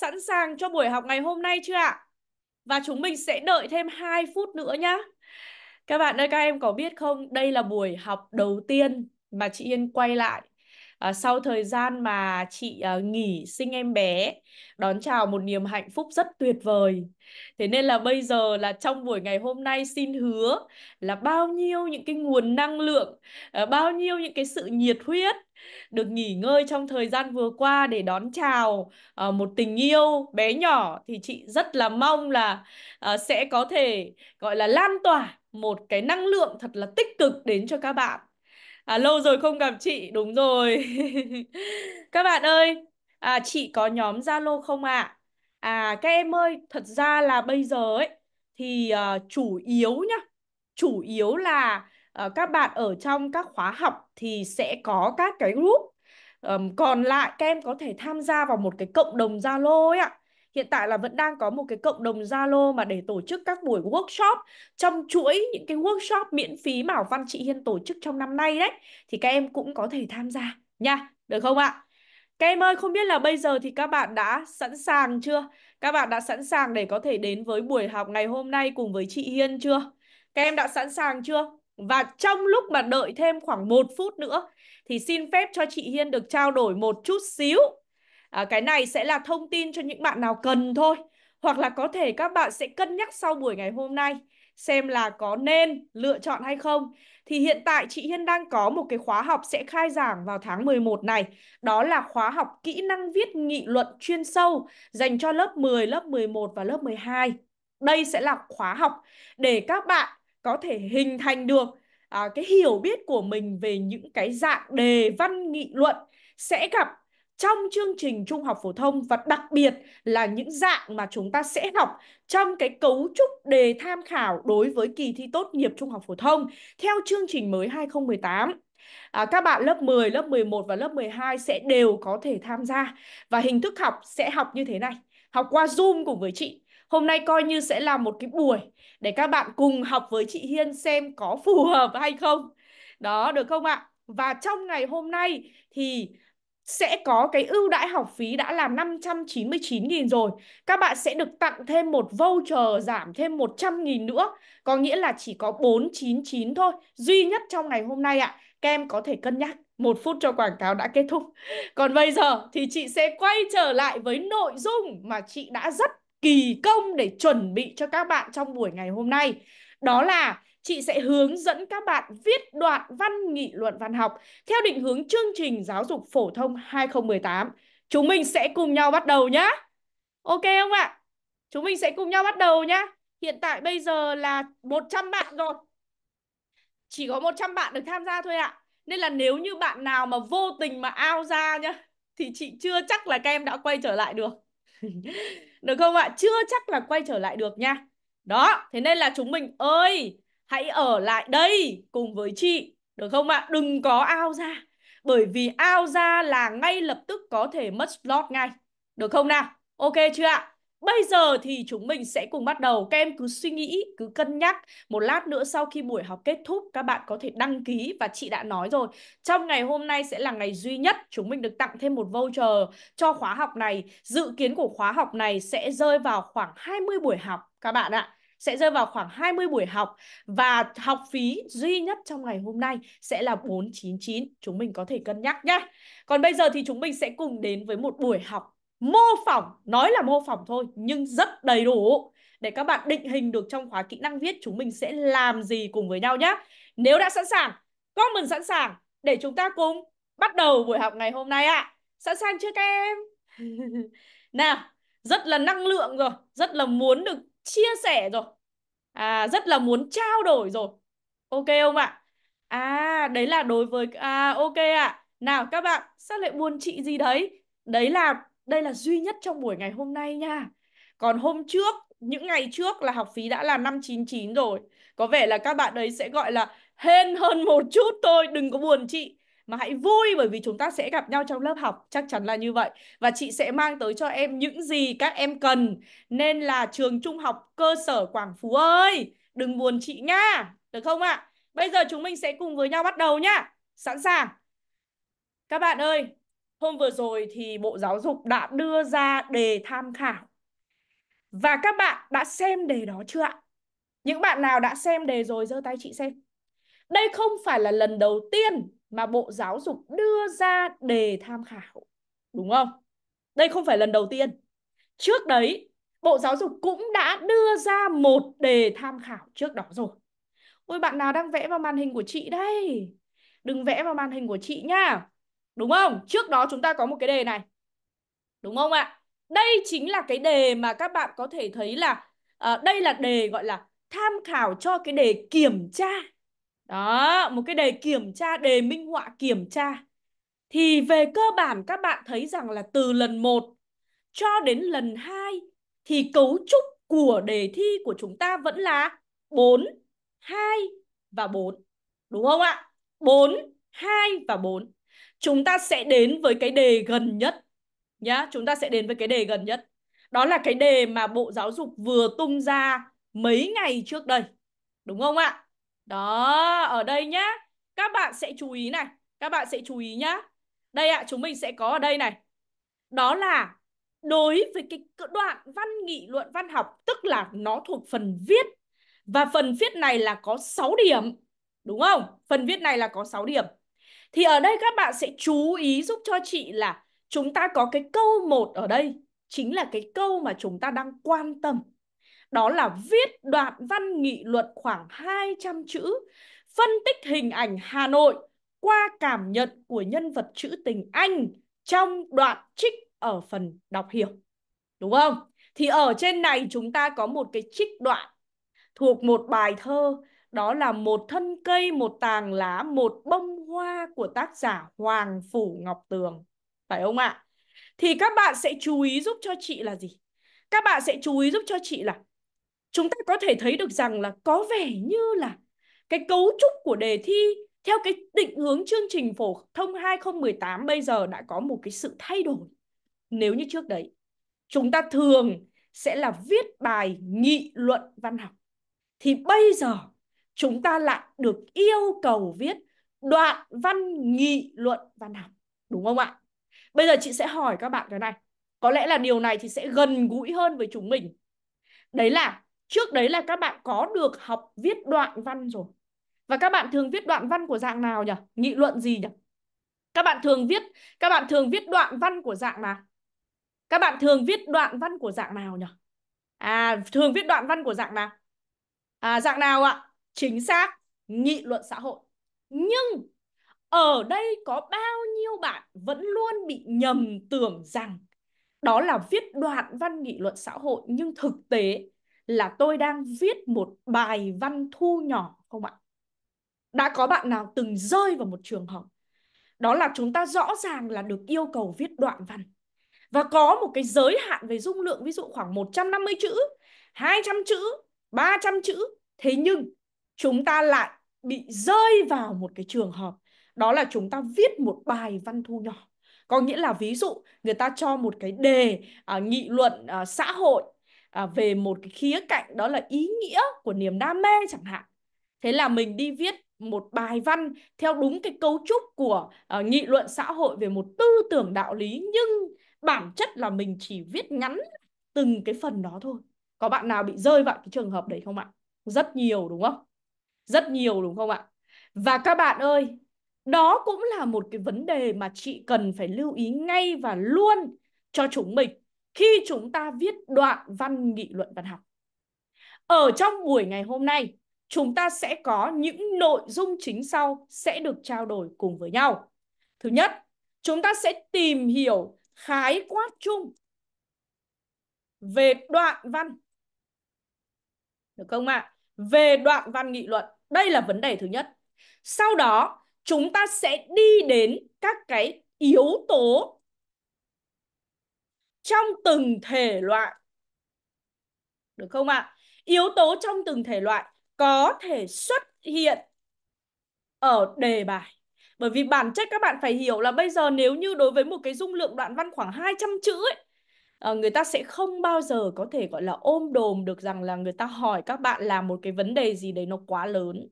sẵn sàng cho buổi học ngày hôm nay chưa ạ? Và chúng mình sẽ đợi thêm 2 phút nữa nhé. Các bạn ơi, các em có biết không, đây là buổi học đầu tiên mà chị Yên quay lại à, sau thời gian mà chị à, nghỉ sinh em bé đón chào một niềm hạnh phúc rất tuyệt vời thế nên là bây giờ là trong buổi ngày hôm nay xin hứa là bao nhiêu những cái nguồn năng lượng à, bao nhiêu những cái sự nhiệt huyết được nghỉ ngơi trong thời gian vừa qua để đón chào uh, một tình yêu bé nhỏ thì chị rất là mong là uh, sẽ có thể gọi là lan tỏa một cái năng lượng thật là tích cực đến cho các bạn à, lâu rồi không gặp chị đúng rồi các bạn ơi à, chị có nhóm zalo không ạ à? À các em ơi, thật ra là bây giờ ấy thì uh, chủ yếu nhá, chủ yếu là Ờ, các bạn ở trong các khóa học thì sẽ có các cái group um, còn lại các em có thể tham gia vào một cái cộng đồng Zalo ấy ạ hiện tại là vẫn đang có một cái cộng đồng Zalo mà để tổ chức các buổi workshop trong chuỗi những cái workshop miễn phí mà Học Văn chị Hiên tổ chức trong năm nay đấy thì các em cũng có thể tham gia nha, được không ạ? Các em ơi, không biết là bây giờ thì các bạn đã sẵn sàng chưa? Các bạn đã sẵn sàng để có thể đến với buổi học ngày hôm nay cùng với chị Hiên chưa? Các em đã sẵn sàng chưa? Và trong lúc mà đợi thêm khoảng một phút nữa thì xin phép cho chị Hiên được trao đổi một chút xíu. À, cái này sẽ là thông tin cho những bạn nào cần thôi. Hoặc là có thể các bạn sẽ cân nhắc sau buổi ngày hôm nay xem là có nên lựa chọn hay không. Thì hiện tại chị Hiên đang có một cái khóa học sẽ khai giảng vào tháng 11 này. Đó là khóa học kỹ năng viết nghị luận chuyên sâu dành cho lớp 10, lớp 11 và lớp 12. Đây sẽ là khóa học để các bạn có thể hình thành được à, cái hiểu biết của mình về những cái dạng đề văn nghị luận sẽ gặp trong chương trình trung học phổ thông và đặc biệt là những dạng mà chúng ta sẽ học trong cái cấu trúc đề tham khảo đối với kỳ thi tốt nghiệp trung học phổ thông theo chương trình mới 2018. À, các bạn lớp 10, lớp 11 và lớp 12 sẽ đều có thể tham gia và hình thức học sẽ học như thế này. Học qua Zoom cùng với chị Hôm nay coi như sẽ là một cái buổi để các bạn cùng học với chị Hiên xem có phù hợp hay không. Đó, được không ạ? Và trong ngày hôm nay thì sẽ có cái ưu đãi học phí đã là 599.000 rồi. Các bạn sẽ được tặng thêm một voucher giảm thêm 100.000 nữa. Có nghĩa là chỉ có 499 thôi. Duy nhất trong ngày hôm nay ạ. À, các em có thể cân nhắc. Một phút cho quảng cáo đã kết thúc. Còn bây giờ thì chị sẽ quay trở lại với nội dung mà chị đã rất kỳ công để chuẩn bị cho các bạn trong buổi ngày hôm nay. Đó là chị sẽ hướng dẫn các bạn viết đoạn văn nghị luận văn học theo định hướng chương trình giáo dục phổ thông 2018. Chúng mình sẽ cùng nhau bắt đầu nhá. Ok không ạ? Chúng mình sẽ cùng nhau bắt đầu nhá. Hiện tại bây giờ là 100 bạn rồi. Chỉ có 100 bạn được tham gia thôi ạ. Nên là nếu như bạn nào mà vô tình mà ao ra nhá thì chị chưa chắc là các em đã quay trở lại được. được không ạ? Chưa chắc là quay trở lại được nha. Đó, thế nên là chúng mình ơi, hãy ở lại đây cùng với chị, được không ạ? Đừng có ao ra. Bởi vì ao ra là ngay lập tức có thể mất slot ngay. Được không nào? Ok chưa ạ? Bây giờ thì chúng mình sẽ cùng bắt đầu. Các em cứ suy nghĩ, cứ cân nhắc. Một lát nữa sau khi buổi học kết thúc, các bạn có thể đăng ký và chị đã nói rồi. Trong ngày hôm nay sẽ là ngày duy nhất chúng mình được tặng thêm một voucher cho khóa học này. Dự kiến của khóa học này sẽ rơi vào khoảng 20 buổi học các bạn ạ sẽ rơi vào khoảng 20 buổi học và học phí duy nhất trong ngày hôm nay sẽ là 499. Chúng mình có thể cân nhắc nhé. Còn bây giờ thì chúng mình sẽ cùng đến với một buổi học mô phỏng nói là mô phỏng thôi nhưng rất đầy đủ để các bạn định hình được trong khóa kỹ năng viết chúng mình sẽ làm gì cùng với nhau nhé nếu đã sẵn sàng comment sẵn sàng để chúng ta cùng bắt đầu buổi học ngày hôm nay ạ à. sẵn sàng chưa các em nào rất là năng lượng rồi rất là muốn được chia sẻ rồi à rất là muốn trao đổi rồi ok không ạ à? à đấy là đối với à ok ạ à. nào các bạn sao lại buồn chị gì đấy đấy là đây là duy nhất trong buổi ngày hôm nay nha còn hôm trước những ngày trước là học phí đã là 599 rồi có vẻ là các bạn ấy sẽ gọi là hên hơn một chút thôi đừng có buồn chị mà hãy vui bởi vì chúng ta sẽ gặp nhau trong lớp học chắc chắn là như vậy và chị sẽ mang tới cho em những gì các em cần nên là trường trung học cơ sở Quảng Phú ơi đừng buồn chị nha được không ạ à? bây giờ chúng mình sẽ cùng với nhau bắt đầu nhá sẵn sàng các bạn ơi Hôm vừa rồi thì Bộ Giáo dục đã đưa ra đề tham khảo. Và các bạn đã xem đề đó chưa ạ? Những bạn nào đã xem đề rồi giơ tay chị xem. Đây không phải là lần đầu tiên mà Bộ Giáo dục đưa ra đề tham khảo. Đúng không? Đây không phải lần đầu tiên. Trước đấy, Bộ Giáo dục cũng đã đưa ra một đề tham khảo trước đó rồi. Ôi bạn nào đang vẽ vào màn hình của chị đây? Đừng vẽ vào màn hình của chị nhá. Đúng không? Trước đó chúng ta có một cái đề này. Đúng không ạ? Đây chính là cái đề mà các bạn có thể thấy là à, đây là đề gọi là tham khảo cho cái đề kiểm tra. Đó, một cái đề kiểm tra, đề minh họa kiểm tra. Thì về cơ bản các bạn thấy rằng là từ lần 1 cho đến lần 2 thì cấu trúc của đề thi của chúng ta vẫn là 4, 2 và 4. Đúng không ạ? 4, 2 và 4 chúng ta sẽ đến với cái đề gần nhất nhá chúng ta sẽ đến với cái đề gần nhất đó là cái đề mà bộ giáo dục vừa tung ra mấy ngày trước đây đúng không ạ đó ở đây nhá các bạn sẽ chú ý này các bạn sẽ chú ý nhá đây ạ chúng mình sẽ có ở đây này đó là đối với cái đoạn văn nghị luận văn học tức là nó thuộc phần viết và phần viết này là có 6 điểm đúng không phần viết này là có 6 điểm thì ở đây các bạn sẽ chú ý giúp cho chị là chúng ta có cái câu một ở đây chính là cái câu mà chúng ta đang quan tâm. Đó là viết đoạn văn nghị luận khoảng 200 chữ, phân tích hình ảnh Hà Nội qua cảm nhận của nhân vật trữ tình Anh trong đoạn trích ở phần đọc hiểu. Đúng không? Thì ở trên này chúng ta có một cái trích đoạn thuộc một bài thơ đó là một thân cây, một tàng lá, một bông hoa của tác giả Hoàng Phủ Ngọc Tường. Phải không ạ? Thì các bạn sẽ chú ý giúp cho chị là gì? Các bạn sẽ chú ý giúp cho chị là chúng ta có thể thấy được rằng là có vẻ như là cái cấu trúc của đề thi theo cái định hướng chương trình phổ thông 2018 bây giờ đã có một cái sự thay đổi. Nếu như trước đấy, chúng ta thường sẽ là viết bài nghị luận văn học. Thì bây giờ chúng ta lại được yêu cầu viết đoạn văn nghị luận văn học đúng không ạ bây giờ chị sẽ hỏi các bạn cái này có lẽ là điều này thì sẽ gần gũi hơn với chúng mình đấy là trước đấy là các bạn có được học viết đoạn văn rồi và các bạn thường viết đoạn văn của dạng nào nhỉ nghị luận gì nhỉ các bạn thường viết các bạn thường viết đoạn văn của dạng nào các bạn thường viết đoạn văn của dạng nào nhỉ à thường viết đoạn văn của dạng nào à dạng nào ạ chính xác nghị luận xã hội nhưng ở đây có bao nhiêu bạn vẫn luôn bị nhầm tưởng rằng đó là viết đoạn văn nghị luận xã hội nhưng thực tế là tôi đang viết một bài văn thu nhỏ không ạ? Đã có bạn nào từng rơi vào một trường hợp đó là chúng ta rõ ràng là được yêu cầu viết đoạn văn và có một cái giới hạn về dung lượng ví dụ khoảng 150 chữ, 200 chữ, 300 chữ thế nhưng chúng ta lại bị rơi vào một cái trường hợp đó là chúng ta viết một bài văn thu nhỏ có nghĩa là ví dụ người ta cho một cái đề à, nghị luận à, xã hội à, về một cái khía cạnh đó là ý nghĩa của niềm đam mê chẳng hạn thế là mình đi viết một bài văn theo đúng cái cấu trúc của uh, nghị luận xã hội về một tư tưởng đạo lý nhưng bản chất là mình chỉ viết ngắn từng cái phần đó thôi có bạn nào bị rơi vào cái trường hợp đấy không ạ rất nhiều đúng không rất nhiều đúng không ạ và các bạn ơi đó cũng là một cái vấn đề mà chị cần phải lưu ý ngay và luôn cho chúng mình khi chúng ta viết đoạn văn nghị luận văn học ở trong buổi ngày hôm nay chúng ta sẽ có những nội dung chính sau sẽ được trao đổi cùng với nhau thứ nhất chúng ta sẽ tìm hiểu khái quát chung về đoạn văn được không ạ? À? về đoạn văn nghị luận. Đây là vấn đề thứ nhất. Sau đó, chúng ta sẽ đi đến các cái yếu tố trong từng thể loại. Được không ạ? À? Yếu tố trong từng thể loại có thể xuất hiện ở đề bài. Bởi vì bản chất các bạn phải hiểu là bây giờ nếu như đối với một cái dung lượng đoạn văn khoảng 200 chữ ấy, Ờ, người ta sẽ không bao giờ có thể gọi là ôm đồm được rằng là người ta hỏi các bạn làm một cái vấn đề gì đấy nó quá lớn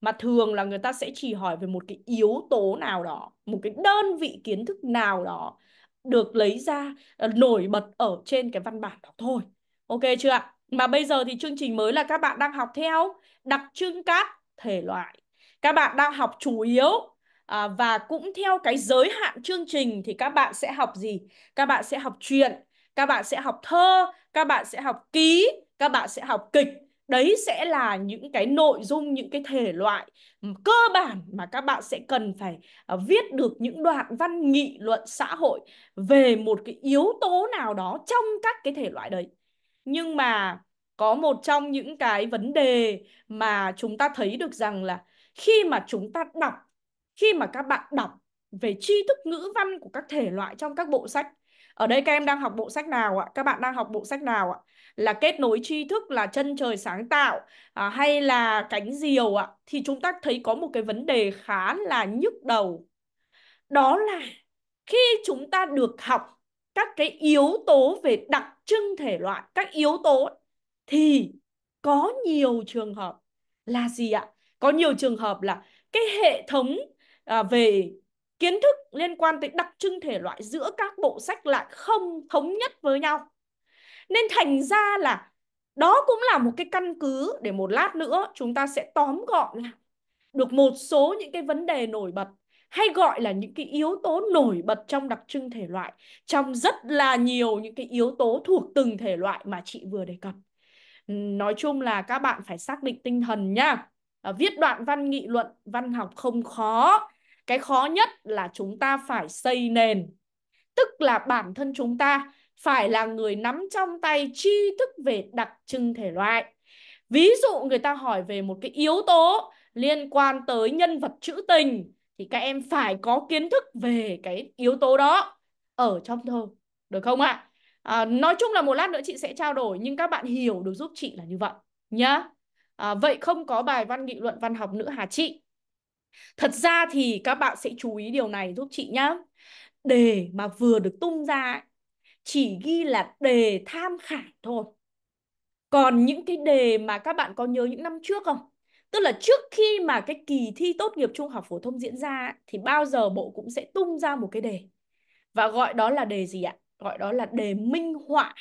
mà thường là người ta sẽ chỉ hỏi về một cái yếu tố nào đó một cái đơn vị kiến thức nào đó được lấy ra uh, nổi bật ở trên cái văn bản đó thôi ok chưa ạ mà bây giờ thì chương trình mới là các bạn đang học theo đặc trưng các thể loại các bạn đang học chủ yếu à, và cũng theo cái giới hạn chương trình thì các bạn sẽ học gì các bạn sẽ học truyện các bạn sẽ học thơ các bạn sẽ học ký các bạn sẽ học kịch đấy sẽ là những cái nội dung những cái thể loại ừ, cơ bản mà các bạn sẽ cần phải à, viết được những đoạn văn nghị luận xã hội về một cái yếu tố nào đó trong các cái thể loại đấy nhưng mà có một trong những cái vấn đề mà chúng ta thấy được rằng là khi mà chúng ta đọc khi mà các bạn đọc về tri thức ngữ văn của các thể loại trong các bộ sách ở đây các em đang học bộ sách nào ạ? Các bạn đang học bộ sách nào ạ? Là kết nối tri thức là chân trời sáng tạo à, hay là cánh diều ạ? Thì chúng ta thấy có một cái vấn đề khá là nhức đầu. Đó là khi chúng ta được học các cái yếu tố về đặc trưng thể loại, các yếu tố thì có nhiều trường hợp là gì ạ? Có nhiều trường hợp là cái hệ thống à, về kiến thức liên quan tới đặc trưng thể loại giữa các bộ sách lại không thống nhất với nhau nên thành ra là đó cũng là một cái căn cứ để một lát nữa chúng ta sẽ tóm gọn được một số những cái vấn đề nổi bật hay gọi là những cái yếu tố nổi bật trong đặc trưng thể loại trong rất là nhiều những cái yếu tố thuộc từng thể loại mà chị vừa đề cập nói chung là các bạn phải xác định tinh thần nhá viết đoạn văn nghị luận văn học không khó cái khó nhất là chúng ta phải xây nền tức là bản thân chúng ta phải là người nắm trong tay tri thức về đặc trưng thể loại ví dụ người ta hỏi về một cái yếu tố liên quan tới nhân vật trữ tình thì các em phải có kiến thức về cái yếu tố đó ở trong thơ được không ạ à? nói chung là một lát nữa chị sẽ trao đổi nhưng các bạn hiểu được giúp chị là như vậy nhá à, vậy không có bài văn nghị luận văn học nữa hả chị Thật ra thì các bạn sẽ chú ý điều này giúp chị nhá. Đề mà vừa được tung ra chỉ ghi là đề tham khảo thôi. Còn những cái đề mà các bạn có nhớ những năm trước không? Tức là trước khi mà cái kỳ thi tốt nghiệp trung học phổ thông diễn ra thì bao giờ bộ cũng sẽ tung ra một cái đề. Và gọi đó là đề gì ạ? Gọi đó là đề minh họa.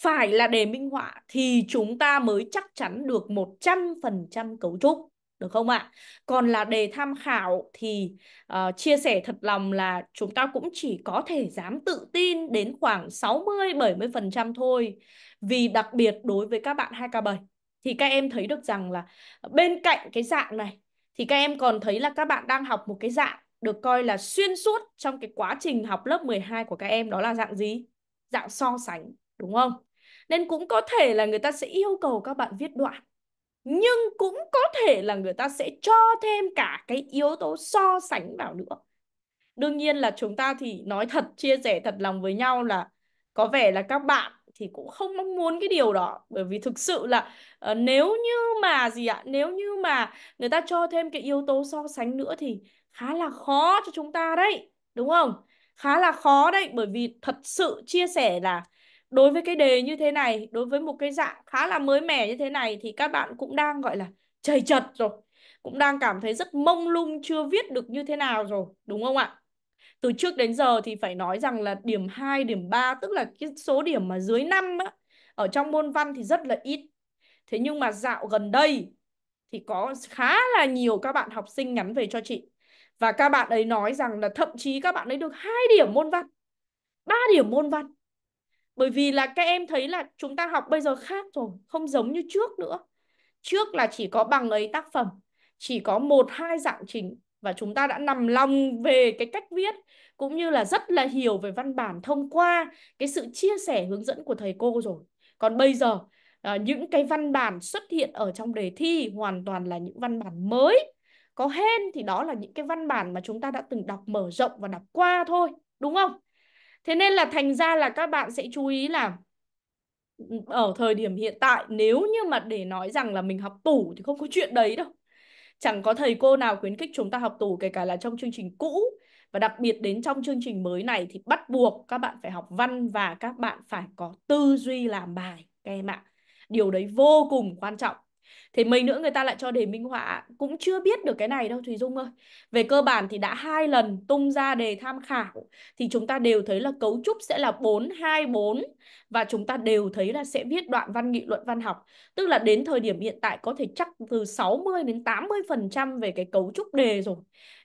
Phải là đề minh họa thì chúng ta mới chắc chắn được 100% cấu trúc được không ạ? Còn là đề tham khảo thì uh, chia sẻ thật lòng là chúng ta cũng chỉ có thể dám tự tin đến khoảng 60-70% thôi. Vì đặc biệt đối với các bạn 2K7 thì các em thấy được rằng là bên cạnh cái dạng này thì các em còn thấy là các bạn đang học một cái dạng được coi là xuyên suốt trong cái quá trình học lớp 12 của các em đó là dạng gì? Dạng so sánh, đúng không? Nên cũng có thể là người ta sẽ yêu cầu các bạn viết đoạn nhưng cũng có thể là người ta sẽ cho thêm cả cái yếu tố so sánh vào nữa đương nhiên là chúng ta thì nói thật chia sẻ thật lòng với nhau là có vẻ là các bạn thì cũng không mong muốn cái điều đó bởi vì thực sự là uh, nếu như mà gì ạ nếu như mà người ta cho thêm cái yếu tố so sánh nữa thì khá là khó cho chúng ta đấy đúng không khá là khó đấy bởi vì thật sự chia sẻ là đối với cái đề như thế này đối với một cái dạng khá là mới mẻ như thế này thì các bạn cũng đang gọi là chầy chật rồi cũng đang cảm thấy rất mông lung chưa viết được như thế nào rồi đúng không ạ từ trước đến giờ thì phải nói rằng là điểm 2, điểm 3 tức là cái số điểm mà dưới 5 á, ở trong môn văn thì rất là ít thế nhưng mà dạo gần đây thì có khá là nhiều các bạn học sinh nhắn về cho chị và các bạn ấy nói rằng là thậm chí các bạn ấy được hai điểm môn văn 3 điểm môn văn bởi vì là các em thấy là chúng ta học bây giờ khác rồi không giống như trước nữa trước là chỉ có bằng ấy tác phẩm chỉ có một hai dạng chính và chúng ta đã nằm lòng về cái cách viết cũng như là rất là hiểu về văn bản thông qua cái sự chia sẻ hướng dẫn của thầy cô rồi còn bây giờ à, những cái văn bản xuất hiện ở trong đề thi hoàn toàn là những văn bản mới có hen thì đó là những cái văn bản mà chúng ta đã từng đọc mở rộng và đọc qua thôi đúng không thế nên là thành ra là các bạn sẽ chú ý là ở thời điểm hiện tại nếu như mà để nói rằng là mình học tủ thì không có chuyện đấy đâu chẳng có thầy cô nào khuyến khích chúng ta học tủ kể cả là trong chương trình cũ và đặc biệt đến trong chương trình mới này thì bắt buộc các bạn phải học văn và các bạn phải có tư duy làm bài các em ạ điều đấy vô cùng quan trọng thì mình nữa người ta lại cho đề minh họa cũng chưa biết được cái này đâu thùy dung ơi về cơ bản thì đã hai lần tung ra đề tham khảo thì chúng ta đều thấy là cấu trúc sẽ là bốn hai bốn và chúng ta đều thấy là sẽ viết đoạn văn nghị luận văn học tức là đến thời điểm hiện tại có thể chắc từ 60 đến 80 phần trăm về cái cấu trúc đề rồi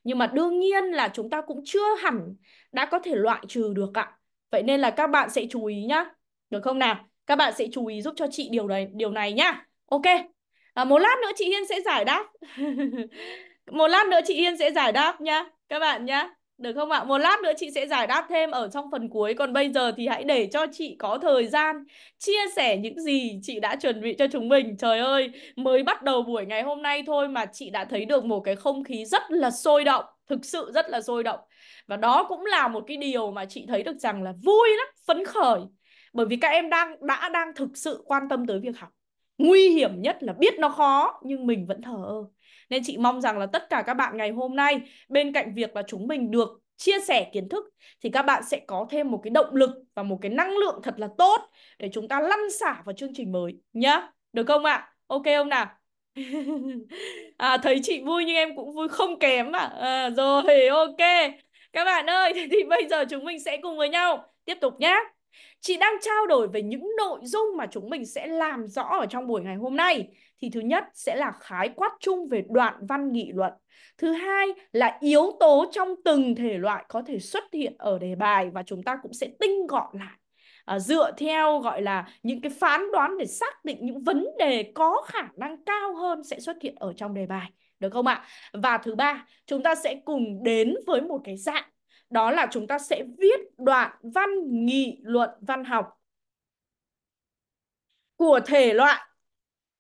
nhưng mà đương nhiên là chúng ta cũng chưa hẳn đã có thể loại trừ được ạ vậy nên là các bạn sẽ chú ý nhá được không nào các bạn sẽ chú ý giúp cho chị điều này điều này nhá ok à, một lát nữa chị yên sẽ giải đáp một lát nữa chị yên sẽ giải đáp nhá các bạn nhá được không ạ? Một lát nữa chị sẽ giải đáp thêm ở trong phần cuối. Còn bây giờ thì hãy để cho chị có thời gian chia sẻ những gì chị đã chuẩn bị cho chúng mình. Trời ơi, mới bắt đầu buổi ngày hôm nay thôi mà chị đã thấy được một cái không khí rất là sôi động. Thực sự rất là sôi động. Và đó cũng là một cái điều mà chị thấy được rằng là vui lắm, phấn khởi. Bởi vì các em đang đã đang thực sự quan tâm tới việc học nguy hiểm nhất là biết nó khó nhưng mình vẫn thờ ơ nên chị mong rằng là tất cả các bạn ngày hôm nay bên cạnh việc là chúng mình được chia sẻ kiến thức thì các bạn sẽ có thêm một cái động lực và một cái năng lượng thật là tốt để chúng ta lăn xả vào chương trình mới nhá được không ạ à? ok không nào à, thấy chị vui nhưng em cũng vui không kém à, à rồi ok các bạn ơi thì bây giờ chúng mình sẽ cùng với nhau tiếp tục nhé Chị đang trao đổi về những nội dung mà chúng mình sẽ làm rõ ở trong buổi ngày hôm nay. Thì thứ nhất sẽ là khái quát chung về đoạn văn nghị luận. Thứ hai là yếu tố trong từng thể loại có thể xuất hiện ở đề bài và chúng ta cũng sẽ tinh gọn lại à, dựa theo gọi là những cái phán đoán để xác định những vấn đề có khả năng cao hơn sẽ xuất hiện ở trong đề bài được không ạ? Và thứ ba, chúng ta sẽ cùng đến với một cái dạng đó là chúng ta sẽ viết đoạn văn nghị luận văn học của thể loại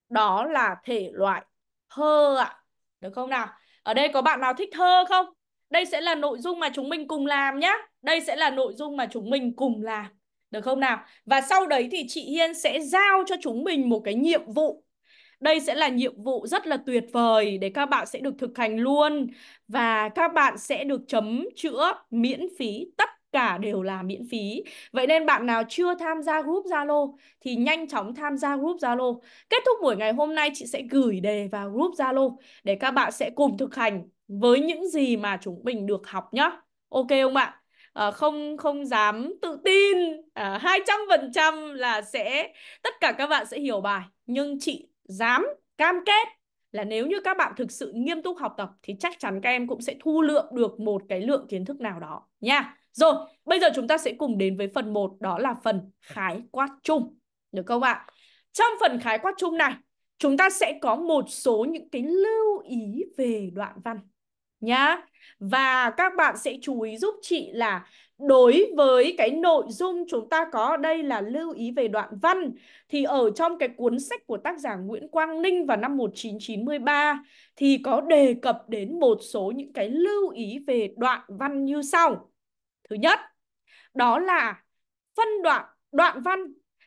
đó là thể loại thơ ạ được không nào ở đây có bạn nào thích thơ không đây sẽ là nội dung mà chúng mình cùng làm nhé đây sẽ là nội dung mà chúng mình cùng làm được không nào và sau đấy thì chị Hiên sẽ giao cho chúng mình một cái nhiệm vụ đây sẽ là nhiệm vụ rất là tuyệt vời để các bạn sẽ được thực hành luôn và các bạn sẽ được chấm chữa miễn phí tất cả đều là miễn phí. Vậy nên bạn nào chưa tham gia group Zalo thì nhanh chóng tham gia group Zalo. Kết thúc buổi ngày hôm nay chị sẽ gửi đề vào group Zalo để các bạn sẽ cùng thực hành với những gì mà chúng mình được học nhá. Ok không ạ? À, không không dám tự tin à, 200% là sẽ tất cả các bạn sẽ hiểu bài nhưng chị dám cam kết là nếu như các bạn thực sự nghiêm túc học tập thì chắc chắn các em cũng sẽ thu lượng được một cái lượng kiến thức nào đó nha. Rồi, bây giờ chúng ta sẽ cùng đến với phần 1 đó là phần khái quát chung. Được không ạ? Trong phần khái quát chung này, chúng ta sẽ có một số những cái lưu ý về đoạn văn nhá. Và các bạn sẽ chú ý giúp chị là đối với cái nội dung chúng ta có ở đây là lưu ý về đoạn văn thì ở trong cái cuốn sách của tác giả Nguyễn Quang Ninh vào năm 1993 thì có đề cập đến một số những cái lưu ý về đoạn văn như sau. Thứ nhất, đó là phân đoạn đoạn văn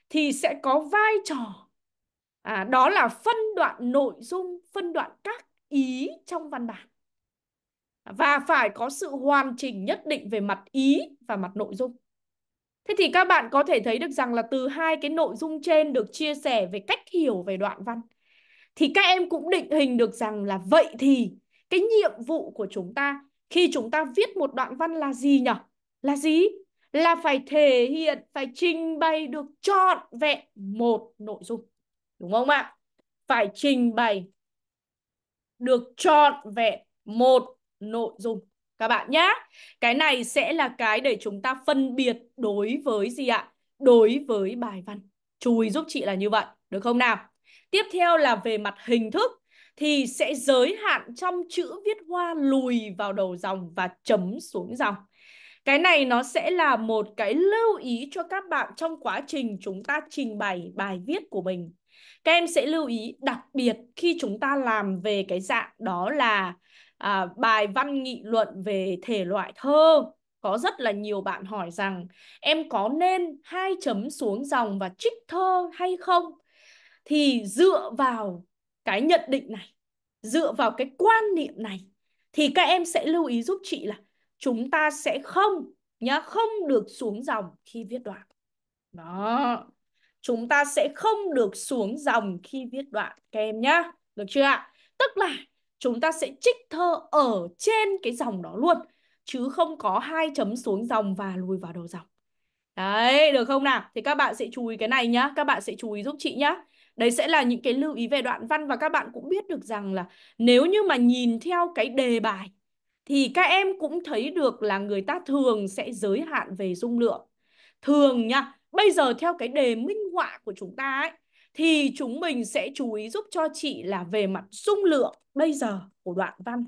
thì sẽ có vai trò à, đó là phân đoạn nội dung, phân đoạn các ý trong văn bản và phải có sự hoàn chỉnh nhất định về mặt ý và mặt nội dung. Thế thì các bạn có thể thấy được rằng là từ hai cái nội dung trên được chia sẻ về cách hiểu về đoạn văn thì các em cũng định hình được rằng là vậy thì cái nhiệm vụ của chúng ta khi chúng ta viết một đoạn văn là gì nhỉ? Là gì? Là phải thể hiện, phải trình bày được trọn vẹn một nội dung. Đúng không ạ? Phải trình bày được trọn vẹn một nội dung các bạn nhé. Cái này sẽ là cái để chúng ta phân biệt đối với gì ạ? Đối với bài văn. Chú ý giúp chị là như vậy, được không nào? Tiếp theo là về mặt hình thức thì sẽ giới hạn trong chữ viết hoa lùi vào đầu dòng và chấm xuống dòng. Cái này nó sẽ là một cái lưu ý cho các bạn trong quá trình chúng ta trình bày bài viết của mình. Các em sẽ lưu ý đặc biệt khi chúng ta làm về cái dạng đó là à, bài văn nghị luận về thể loại thơ có rất là nhiều bạn hỏi rằng em có nên hai chấm xuống dòng và trích thơ hay không thì dựa vào cái nhận định này dựa vào cái quan niệm này thì các em sẽ lưu ý giúp chị là chúng ta sẽ không nhá không được xuống dòng khi viết đoạn đó chúng ta sẽ không được xuống dòng khi viết đoạn các em nhá được chưa ạ tức là chúng ta sẽ trích thơ ở trên cái dòng đó luôn chứ không có hai chấm xuống dòng và lùi vào đầu dòng. Đấy, được không nào? Thì các bạn sẽ chú ý cái này nhá, các bạn sẽ chú ý giúp chị nhá. Đấy sẽ là những cái lưu ý về đoạn văn và các bạn cũng biết được rằng là nếu như mà nhìn theo cái đề bài thì các em cũng thấy được là người ta thường sẽ giới hạn về dung lượng. Thường nhá bây giờ theo cái đề minh họa của chúng ta ấy thì chúng mình sẽ chú ý giúp cho chị là về mặt dung lượng bây giờ của đoạn văn.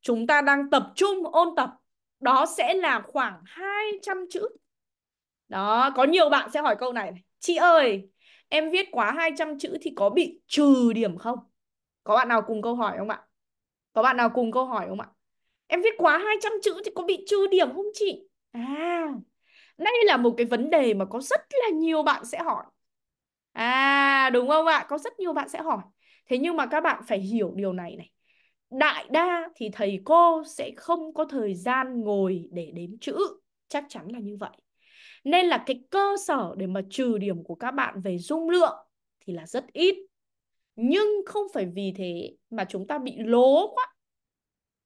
Chúng ta đang tập trung ôn tập, đó sẽ là khoảng 200 chữ. Đó, có nhiều bạn sẽ hỏi câu này, Chị ơi, em viết quá 200 chữ thì có bị trừ điểm không? Có bạn nào cùng câu hỏi không ạ? Có bạn nào cùng câu hỏi không ạ? Em viết quá 200 chữ thì có bị trừ điểm không chị? À, đây là một cái vấn đề mà có rất là nhiều bạn sẽ hỏi À đúng không ạ? Có rất nhiều bạn sẽ hỏi. Thế nhưng mà các bạn phải hiểu điều này này. Đại đa thì thầy cô sẽ không có thời gian ngồi để đếm chữ, chắc chắn là như vậy. Nên là cái cơ sở để mà trừ điểm của các bạn về dung lượng thì là rất ít. Nhưng không phải vì thế mà chúng ta bị lố quá.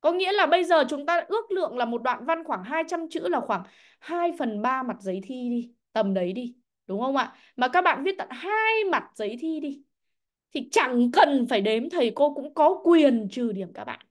Có nghĩa là bây giờ chúng ta ước lượng là một đoạn văn khoảng 200 chữ là khoảng 2 phần 3 mặt giấy thi đi, tầm đấy đi đúng không ạ mà các bạn viết tận hai mặt giấy thi đi thì chẳng cần phải đếm thầy cô cũng có quyền trừ điểm các bạn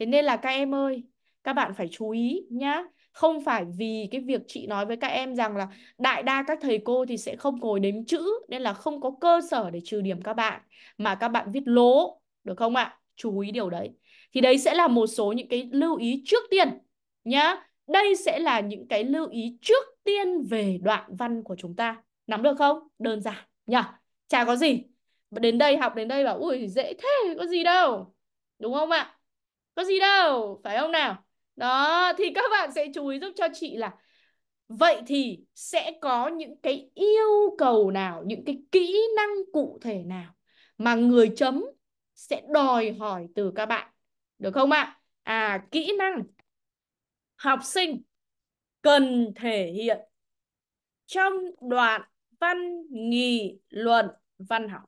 thế nên là các em ơi các bạn phải chú ý nhá không phải vì cái việc chị nói với các em rằng là đại đa các thầy cô thì sẽ không ngồi đếm chữ nên là không có cơ sở để trừ điểm các bạn mà các bạn viết lố được không ạ chú ý điều đấy thì đấy sẽ là một số những cái lưu ý trước tiên nhá đây sẽ là những cái lưu ý trước tiên về đoạn văn của chúng ta nắm được không đơn giản nhỉ chả có gì đến đây học đến đây bảo ui dễ thế có gì đâu đúng không ạ có gì đâu phải không nào đó thì các bạn sẽ chú ý giúp cho chị là vậy thì sẽ có những cái yêu cầu nào những cái kỹ năng cụ thể nào mà người chấm sẽ đòi hỏi từ các bạn được không ạ à kỹ năng học sinh cần thể hiện trong đoạn văn nghị luận văn học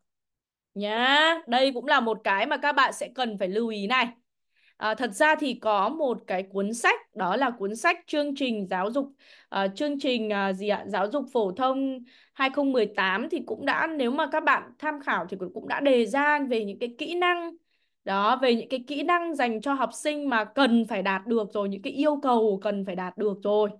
nhá đây cũng là một cái mà các bạn sẽ cần phải lưu ý này à, thật ra thì có một cái cuốn sách đó là cuốn sách chương trình giáo dục à, chương trình à, gì ạ giáo dục phổ thông 2018 thì cũng đã nếu mà các bạn tham khảo thì cũng đã đề ra về những cái kỹ năng đó về những cái kỹ năng dành cho học sinh mà cần phải đạt được rồi những cái yêu cầu cần phải đạt được rồi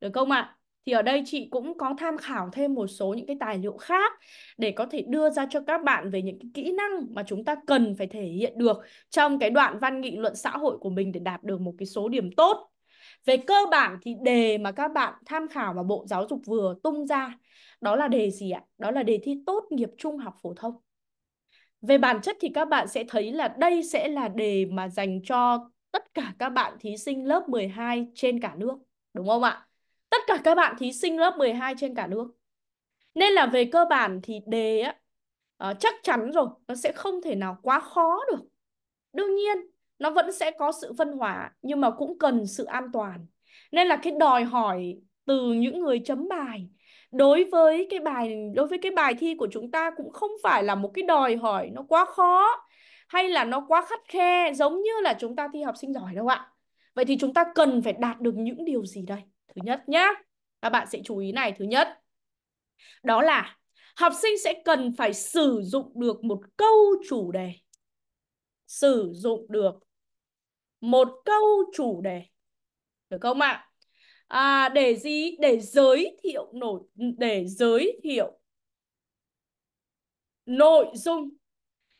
được không ạ à? thì ở đây chị cũng có tham khảo thêm một số những cái tài liệu khác để có thể đưa ra cho các bạn về những cái kỹ năng mà chúng ta cần phải thể hiện được trong cái đoạn văn nghị luận xã hội của mình để đạt được một cái số điểm tốt về cơ bản thì đề mà các bạn tham khảo mà Bộ Giáo dục vừa tung ra đó là đề gì ạ? Đó là đề thi tốt nghiệp trung học phổ thông. Về bản chất thì các bạn sẽ thấy là đây sẽ là đề mà dành cho tất cả các bạn thí sinh lớp 12 trên cả nước, đúng không ạ? Tất cả các bạn thí sinh lớp 12 trên cả nước. Nên là về cơ bản thì đề á, uh, chắc chắn rồi, nó sẽ không thể nào quá khó được. Đương nhiên, nó vẫn sẽ có sự phân hóa, nhưng mà cũng cần sự an toàn. Nên là cái đòi hỏi từ những người chấm bài đối với cái bài đối với cái bài thi của chúng ta cũng không phải là một cái đòi hỏi nó quá khó hay là nó quá khắt khe giống như là chúng ta thi học sinh giỏi đâu ạ. Vậy thì chúng ta cần phải đạt được những điều gì đây? Thứ nhất nhá, các bạn sẽ chú ý này, thứ nhất. Đó là học sinh sẽ cần phải sử dụng được một câu chủ đề. Sử dụng được một câu chủ đề. Được không ạ? à, để gì để giới thiệu nổi để giới thiệu nội dung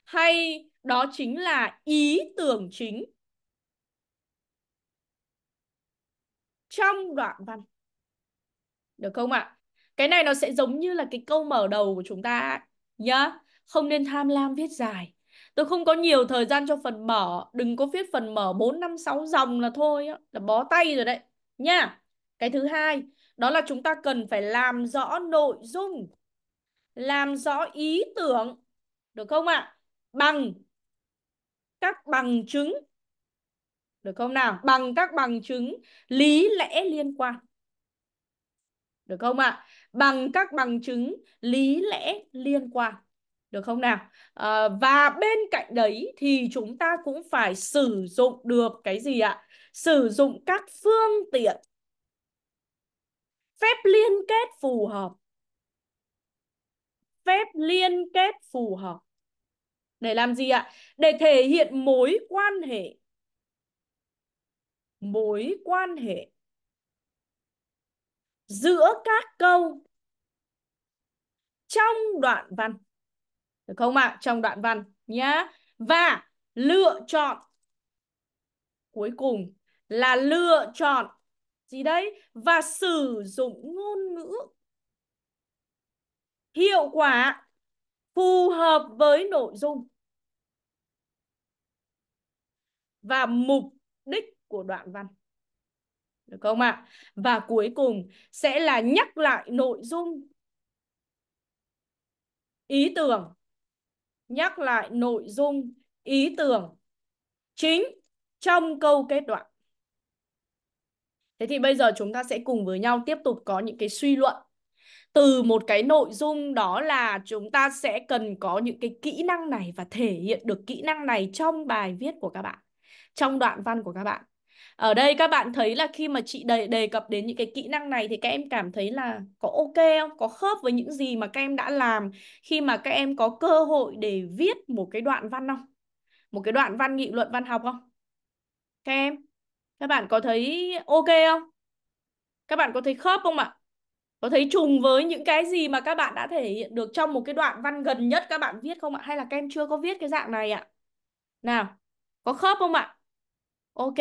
hay đó chính là ý tưởng chính trong đoạn văn được không ạ cái này nó sẽ giống như là cái câu mở đầu của chúng ta nhá không nên tham lam viết dài tôi không có nhiều thời gian cho phần mở đừng có viết phần mở bốn năm sáu dòng là thôi là bó tay rồi đấy nha cái thứ hai, đó là chúng ta cần phải làm rõ nội dung, làm rõ ý tưởng, được không ạ? À? Bằng các bằng chứng, được không nào? Bằng các bằng chứng lý lẽ liên quan. Được không ạ? À? Bằng các bằng chứng lý lẽ liên quan. Được không nào? À, và bên cạnh đấy thì chúng ta cũng phải sử dụng được cái gì ạ? Sử dụng các phương tiện phép liên kết phù hợp phép liên kết phù hợp để làm gì ạ để thể hiện mối quan hệ mối quan hệ giữa các câu trong đoạn văn được không ạ trong đoạn văn nhá và lựa chọn cuối cùng là lựa chọn gì đấy và sử dụng ngôn ngữ hiệu quả phù hợp với nội dung và mục đích của đoạn văn. Được không ạ? À? Và cuối cùng sẽ là nhắc lại nội dung ý tưởng. Nhắc lại nội dung ý tưởng chính trong câu kết đoạn. Thế thì bây giờ chúng ta sẽ cùng với nhau tiếp tục có những cái suy luận từ một cái nội dung đó là chúng ta sẽ cần có những cái kỹ năng này và thể hiện được kỹ năng này trong bài viết của các bạn, trong đoạn văn của các bạn. Ở đây các bạn thấy là khi mà chị đề, đề cập đến những cái kỹ năng này thì các em cảm thấy là có ok không? Có khớp với những gì mà các em đã làm khi mà các em có cơ hội để viết một cái đoạn văn không? Một cái đoạn văn nghị luận văn học không? Các em? Các bạn có thấy ok không? Các bạn có thấy khớp không ạ? Có thấy trùng với những cái gì mà các bạn đã thể hiện được trong một cái đoạn văn gần nhất các bạn viết không ạ? Hay là kem chưa có viết cái dạng này ạ? Nào, có khớp không ạ? Ok,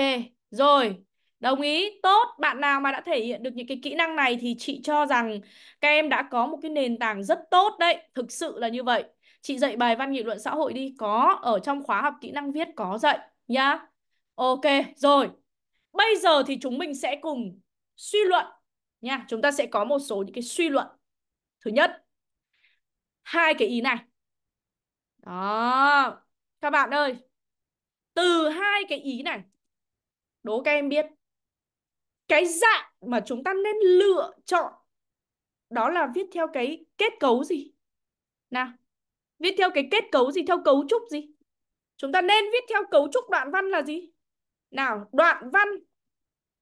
rồi. Đồng ý, tốt. Bạn nào mà đã thể hiện được những cái kỹ năng này thì chị cho rằng các em đã có một cái nền tảng rất tốt đấy. Thực sự là như vậy. Chị dạy bài văn nghị luận xã hội đi. Có, ở trong khóa học kỹ năng viết có dạy nhá. Ok, rồi. Bây giờ thì chúng mình sẽ cùng suy luận nha. Chúng ta sẽ có một số những cái suy luận. Thứ nhất, hai cái ý này. Đó, các bạn ơi. Từ hai cái ý này, đố các em biết cái dạng mà chúng ta nên lựa chọn đó là viết theo cái kết cấu gì? Nào, viết theo cái kết cấu gì, theo cấu trúc gì? Chúng ta nên viết theo cấu trúc đoạn văn là gì? Nào, đoạn văn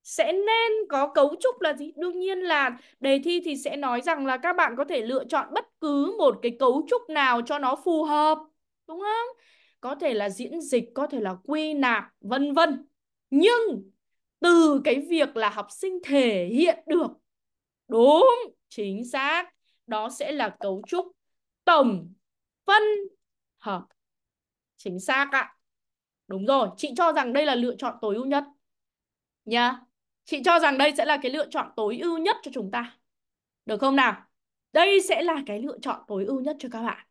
sẽ nên có cấu trúc là gì? Đương nhiên là đề thi thì sẽ nói rằng là các bạn có thể lựa chọn bất cứ một cái cấu trúc nào cho nó phù hợp, đúng không? Có thể là diễn dịch, có thể là quy nạp, vân vân. Nhưng từ cái việc là học sinh thể hiện được đúng, chính xác, đó sẽ là cấu trúc tổng phân hợp. Chính xác ạ. Đúng rồi, chị cho rằng đây là lựa chọn tối ưu nhất. Nha. Chị cho rằng đây sẽ là cái lựa chọn tối ưu nhất cho chúng ta. Được không nào? Đây sẽ là cái lựa chọn tối ưu nhất cho các bạn.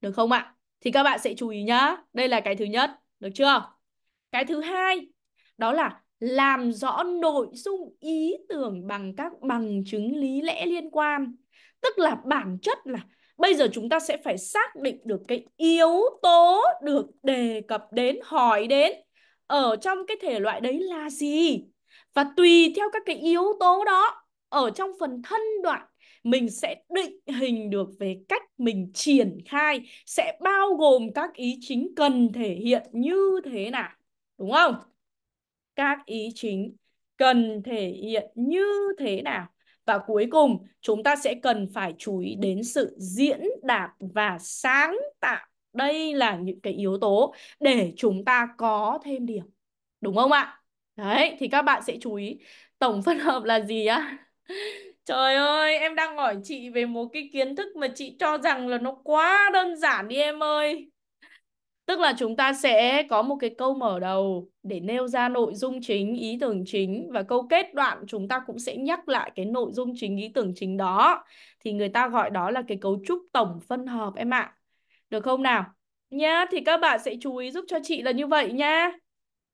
Được không ạ? Thì các bạn sẽ chú ý nhá. Đây là cái thứ nhất. Được chưa? Cái thứ hai, đó là làm rõ nội dung ý tưởng bằng các bằng chứng lý lẽ liên quan. Tức là bản chất là Bây giờ chúng ta sẽ phải xác định được cái yếu tố được đề cập đến, hỏi đến ở trong cái thể loại đấy là gì. Và tùy theo các cái yếu tố đó ở trong phần thân đoạn mình sẽ định hình được về cách mình triển khai sẽ bao gồm các ý chính cần thể hiện như thế nào. Đúng không? Các ý chính cần thể hiện như thế nào. Và cuối cùng, chúng ta sẽ cần phải chú ý đến sự diễn đạt và sáng tạo. Đây là những cái yếu tố để chúng ta có thêm điểm. Đúng không ạ? Đấy, thì các bạn sẽ chú ý tổng phân hợp là gì á? Trời ơi, em đang hỏi chị về một cái kiến thức mà chị cho rằng là nó quá đơn giản đi em ơi. Tức là chúng ta sẽ có một cái câu mở đầu để nêu ra nội dung chính, ý tưởng chính và câu kết đoạn chúng ta cũng sẽ nhắc lại cái nội dung chính, ý tưởng chính đó. Thì người ta gọi đó là cái cấu trúc tổng phân hợp em ạ. Được không nào? Nhá, thì các bạn sẽ chú ý giúp cho chị là như vậy nha.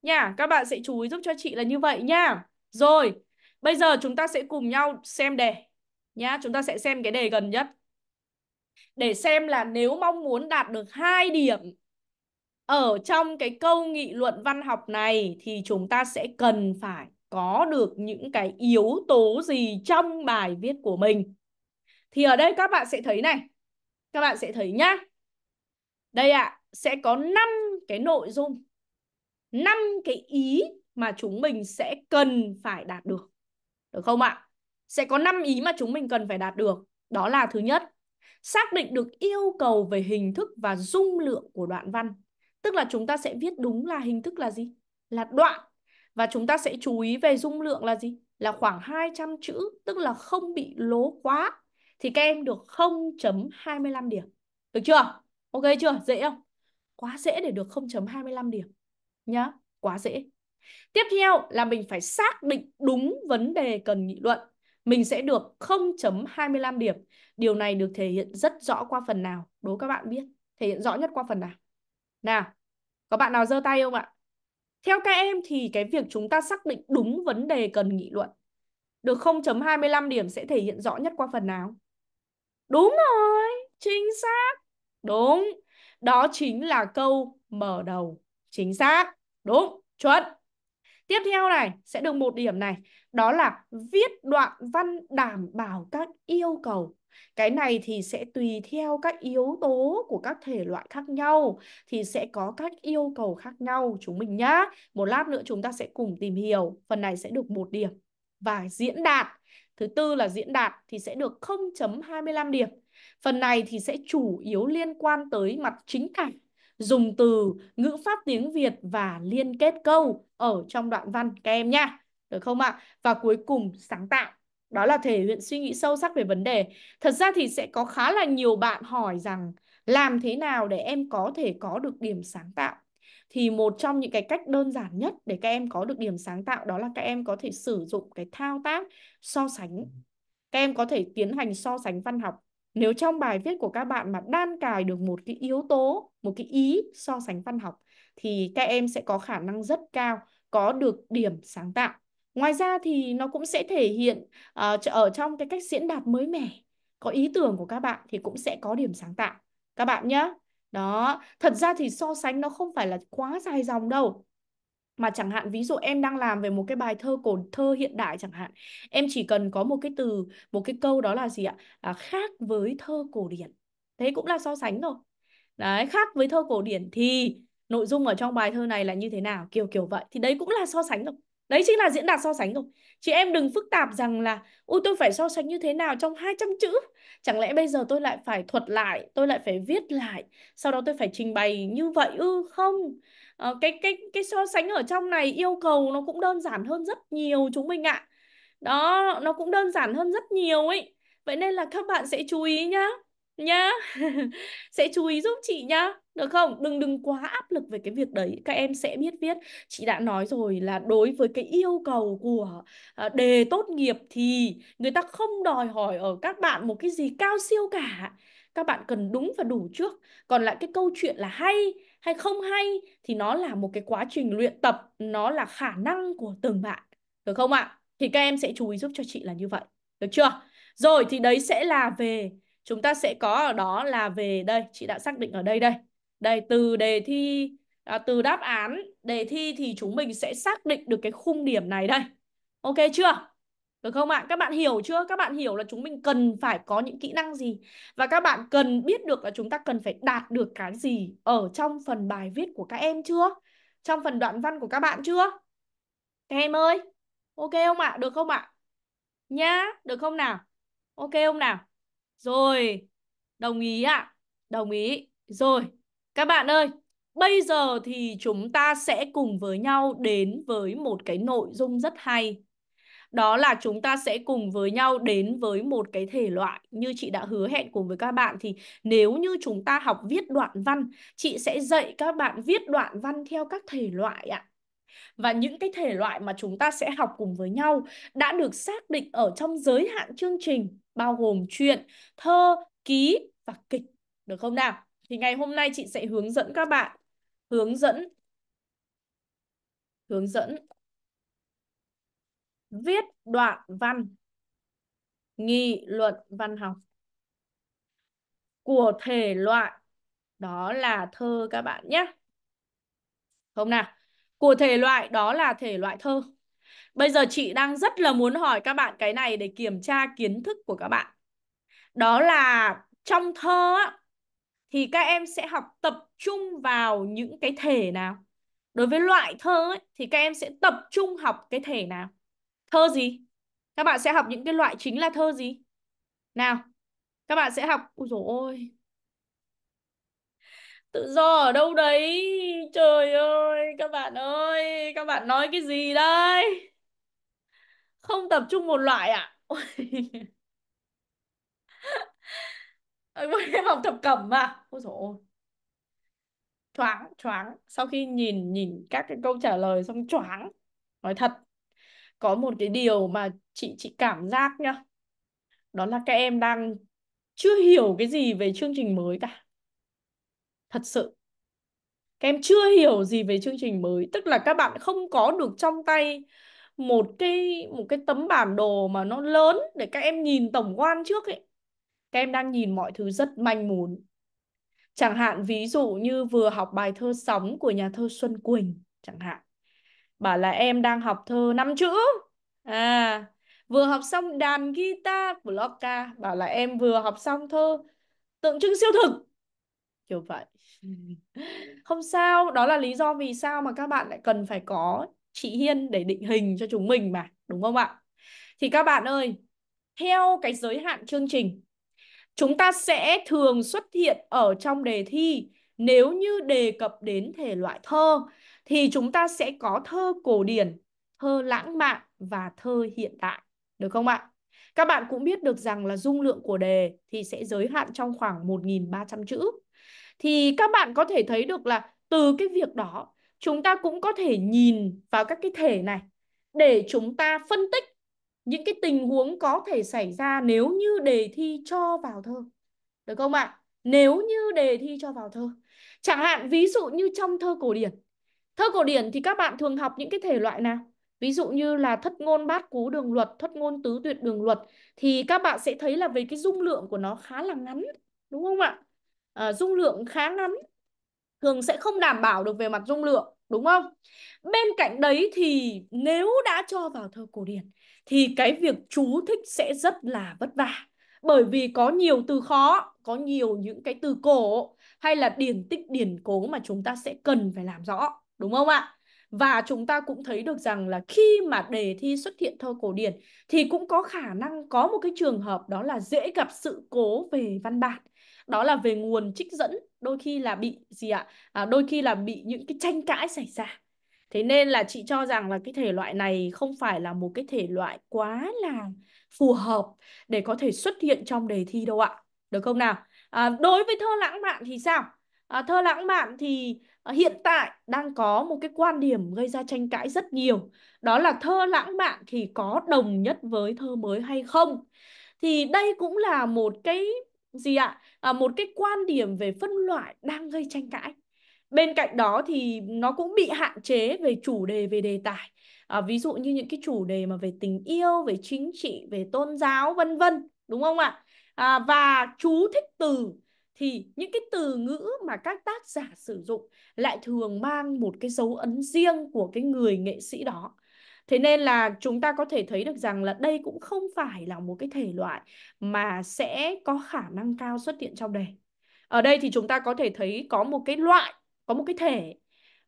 Nha, các bạn sẽ chú ý giúp cho chị là như vậy nha. Rồi, bây giờ chúng ta sẽ cùng nhau xem đề. Nhá, chúng ta sẽ xem cái đề gần nhất. Để xem là nếu mong muốn đạt được hai điểm ở trong cái câu nghị luận văn học này thì chúng ta sẽ cần phải có được những cái yếu tố gì trong bài viết của mình. Thì ở đây các bạn sẽ thấy này. Các bạn sẽ thấy nhá. Đây ạ, à, sẽ có 5 cái nội dung. 5 cái ý mà chúng mình sẽ cần phải đạt được. Được không ạ? Sẽ có 5 ý mà chúng mình cần phải đạt được. Đó là thứ nhất, xác định được yêu cầu về hình thức và dung lượng của đoạn văn. Tức là chúng ta sẽ viết đúng là hình thức là gì? Là đoạn. Và chúng ta sẽ chú ý về dung lượng là gì? Là khoảng 200 chữ, tức là không bị lố quá. Thì các em được 0.25 điểm. Được chưa? Ok chưa? Dễ không? Quá dễ để được 0.25 điểm. Nhá, quá dễ. Tiếp theo là mình phải xác định đúng vấn đề cần nghị luận. Mình sẽ được 0.25 điểm. Điều này được thể hiện rất rõ qua phần nào? Đố các bạn biết. Thể hiện rõ nhất qua phần nào? Nào, có bạn nào giơ tay không ạ? Theo các em thì cái việc chúng ta xác định đúng vấn đề cần nghị luận được 0.25 điểm sẽ thể hiện rõ nhất qua phần nào? Đúng rồi, chính xác. Đúng. Đó chính là câu mở đầu. Chính xác. Đúng, chuẩn. Tiếp theo này sẽ được một điểm này, đó là viết đoạn văn đảm bảo các yêu cầu cái này thì sẽ tùy theo các yếu tố của các thể loại khác nhau thì sẽ có các yêu cầu khác nhau chúng mình nhá một lát nữa chúng ta sẽ cùng tìm hiểu phần này sẽ được một điểm và diễn đạt thứ tư là diễn đạt thì sẽ được 0.25 điểm phần này thì sẽ chủ yếu liên quan tới mặt chính cảnh dùng từ ngữ pháp tiếng Việt và liên kết câu ở trong đoạn văn các em nhá Được không ạ? Và cuối cùng sáng tạo đó là thể hiện suy nghĩ sâu sắc về vấn đề thật ra thì sẽ có khá là nhiều bạn hỏi rằng làm thế nào để em có thể có được điểm sáng tạo thì một trong những cái cách đơn giản nhất để các em có được điểm sáng tạo đó là các em có thể sử dụng cái thao tác so sánh các em có thể tiến hành so sánh văn học nếu trong bài viết của các bạn mà đan cài được một cái yếu tố một cái ý so sánh văn học thì các em sẽ có khả năng rất cao có được điểm sáng tạo Ngoài ra thì nó cũng sẽ thể hiện uh, ở trong cái cách diễn đạt mới mẻ, có ý tưởng của các bạn thì cũng sẽ có điểm sáng tạo. Các bạn nhé. Đó, thật ra thì so sánh nó không phải là quá dài dòng đâu. Mà chẳng hạn ví dụ em đang làm về một cái bài thơ cổ thơ hiện đại chẳng hạn. Em chỉ cần có một cái từ, một cái câu đó là gì ạ? À, khác với thơ cổ điển. Thế cũng là so sánh rồi. Đấy, khác với thơ cổ điển thì nội dung ở trong bài thơ này là như thế nào, kiểu kiểu vậy. Thì đấy cũng là so sánh rồi đấy chính là diễn đạt so sánh rồi chị em đừng phức tạp rằng là ui tôi phải so sánh như thế nào trong 200 chữ chẳng lẽ bây giờ tôi lại phải thuật lại tôi lại phải viết lại sau đó tôi phải trình bày như vậy ư ừ, không à, cái cái cái so sánh ở trong này yêu cầu nó cũng đơn giản hơn rất nhiều chúng mình ạ à. đó nó cũng đơn giản hơn rất nhiều ấy vậy nên là các bạn sẽ chú ý nhá nhá sẽ chú ý giúp chị nhá được không đừng đừng quá áp lực về cái việc đấy các em sẽ biết viết chị đã nói rồi là đối với cái yêu cầu của à, đề tốt nghiệp thì người ta không đòi hỏi ở các bạn một cái gì cao siêu cả các bạn cần đúng và đủ trước còn lại cái câu chuyện là hay hay không hay thì nó là một cái quá trình luyện tập nó là khả năng của từng bạn được không ạ thì các em sẽ chú ý giúp cho chị là như vậy được chưa rồi thì đấy sẽ là về chúng ta sẽ có ở đó là về đây chị đã xác định ở đây đây đây, từ đề thi, à, từ đáp án đề thi thì chúng mình sẽ xác định được cái khung điểm này đây. Ok chưa? Được không ạ? Các bạn hiểu chưa? Các bạn hiểu là chúng mình cần phải có những kỹ năng gì và các bạn cần biết được là chúng ta cần phải đạt được cái gì ở trong phần bài viết của các em chưa? Trong phần đoạn văn của các bạn chưa? Các em ơi, ok không ạ? Được không ạ? À? Nhá, được không nào? Ok không nào? Rồi, đồng ý ạ. Đồng ý. Rồi, các bạn ơi, bây giờ thì chúng ta sẽ cùng với nhau đến với một cái nội dung rất hay. Đó là chúng ta sẽ cùng với nhau đến với một cái thể loại như chị đã hứa hẹn cùng với các bạn thì nếu như chúng ta học viết đoạn văn, chị sẽ dạy các bạn viết đoạn văn theo các thể loại ạ. Và những cái thể loại mà chúng ta sẽ học cùng với nhau đã được xác định ở trong giới hạn chương trình bao gồm truyện, thơ, ký và kịch. Được không nào? Thì ngày hôm nay chị sẽ hướng dẫn các bạn hướng dẫn hướng dẫn viết đoạn văn nghị luận văn học của thể loại đó là thơ các bạn nhé. Không nào. Của thể loại đó là thể loại thơ. Bây giờ chị đang rất là muốn hỏi các bạn cái này để kiểm tra kiến thức của các bạn. Đó là trong thơ á, thì các em sẽ học tập trung vào những cái thể nào đối với loại thơ ấy, thì các em sẽ tập trung học cái thể nào thơ gì các bạn sẽ học những cái loại chính là thơ gì nào các bạn sẽ học ui dồi ôi tự do ở đâu đấy trời ơi các bạn ơi các bạn nói cái gì đấy không tập trung một loại à học thập cẩm mà, ôi dồi ôi choáng choáng sau khi nhìn nhìn các cái câu trả lời xong choáng nói thật có một cái điều mà chị chị cảm giác nhá đó là các em đang chưa hiểu cái gì về chương trình mới cả thật sự các em chưa hiểu gì về chương trình mới tức là các bạn không có được trong tay một cái một cái tấm bản đồ mà nó lớn để các em nhìn tổng quan trước ấy các em đang nhìn mọi thứ rất manh muốn chẳng hạn ví dụ như vừa học bài thơ sóng của nhà thơ xuân quỳnh chẳng hạn bảo là em đang học thơ năm chữ à vừa học xong đàn guitar của Lorca bảo là em vừa học xong thơ tượng trưng siêu thực kiểu vậy không sao đó là lý do vì sao mà các bạn lại cần phải có chị Hiên để định hình cho chúng mình mà đúng không ạ thì các bạn ơi theo cái giới hạn chương trình chúng ta sẽ thường xuất hiện ở trong đề thi nếu như đề cập đến thể loại thơ thì chúng ta sẽ có thơ cổ điển, thơ lãng mạn và thơ hiện đại. Được không ạ? Các bạn cũng biết được rằng là dung lượng của đề thì sẽ giới hạn trong khoảng 1.300 chữ. Thì các bạn có thể thấy được là từ cái việc đó chúng ta cũng có thể nhìn vào các cái thể này để chúng ta phân tích những cái tình huống có thể xảy ra nếu như đề thi cho vào thơ được không ạ nếu như đề thi cho vào thơ chẳng hạn ví dụ như trong thơ cổ điển thơ cổ điển thì các bạn thường học những cái thể loại nào ví dụ như là thất ngôn bát cú đường luật thất ngôn tứ tuyệt đường luật thì các bạn sẽ thấy là về cái dung lượng của nó khá là ngắn đúng không ạ à, dung lượng khá ngắn thường sẽ không đảm bảo được về mặt dung lượng đúng không? Bên cạnh đấy thì nếu đã cho vào thơ cổ điển thì cái việc chú thích sẽ rất là vất vả bởi vì có nhiều từ khó, có nhiều những cái từ cổ hay là điển tích điển cố mà chúng ta sẽ cần phải làm rõ, đúng không ạ? Và chúng ta cũng thấy được rằng là khi mà đề thi xuất hiện thơ cổ điển thì cũng có khả năng có một cái trường hợp đó là dễ gặp sự cố về văn bản đó là về nguồn trích dẫn đôi khi là bị gì ạ à, đôi khi là bị những cái tranh cãi xảy ra thế nên là chị cho rằng là cái thể loại này không phải là một cái thể loại quá là phù hợp để có thể xuất hiện trong đề thi đâu ạ được không nào à, đối với thơ lãng mạn thì sao à, thơ lãng mạn thì à, hiện tại đang có một cái quan điểm gây ra tranh cãi rất nhiều đó là thơ lãng mạn thì có đồng nhất với thơ mới hay không thì đây cũng là một cái gì ạ à, một cái quan điểm về phân loại đang gây tranh cãi bên cạnh đó thì nó cũng bị hạn chế về chủ đề về đề tài à, ví dụ như những cái chủ đề mà về tình yêu về chính trị về tôn giáo vân vân đúng không ạ à, và chú thích từ thì những cái từ ngữ mà các tác giả sử dụng lại thường mang một cái dấu ấn riêng của cái người nghệ sĩ đó Thế nên là chúng ta có thể thấy được rằng là đây cũng không phải là một cái thể loại mà sẽ có khả năng cao xuất hiện trong đề. Ở đây thì chúng ta có thể thấy có một cái loại, có một cái thể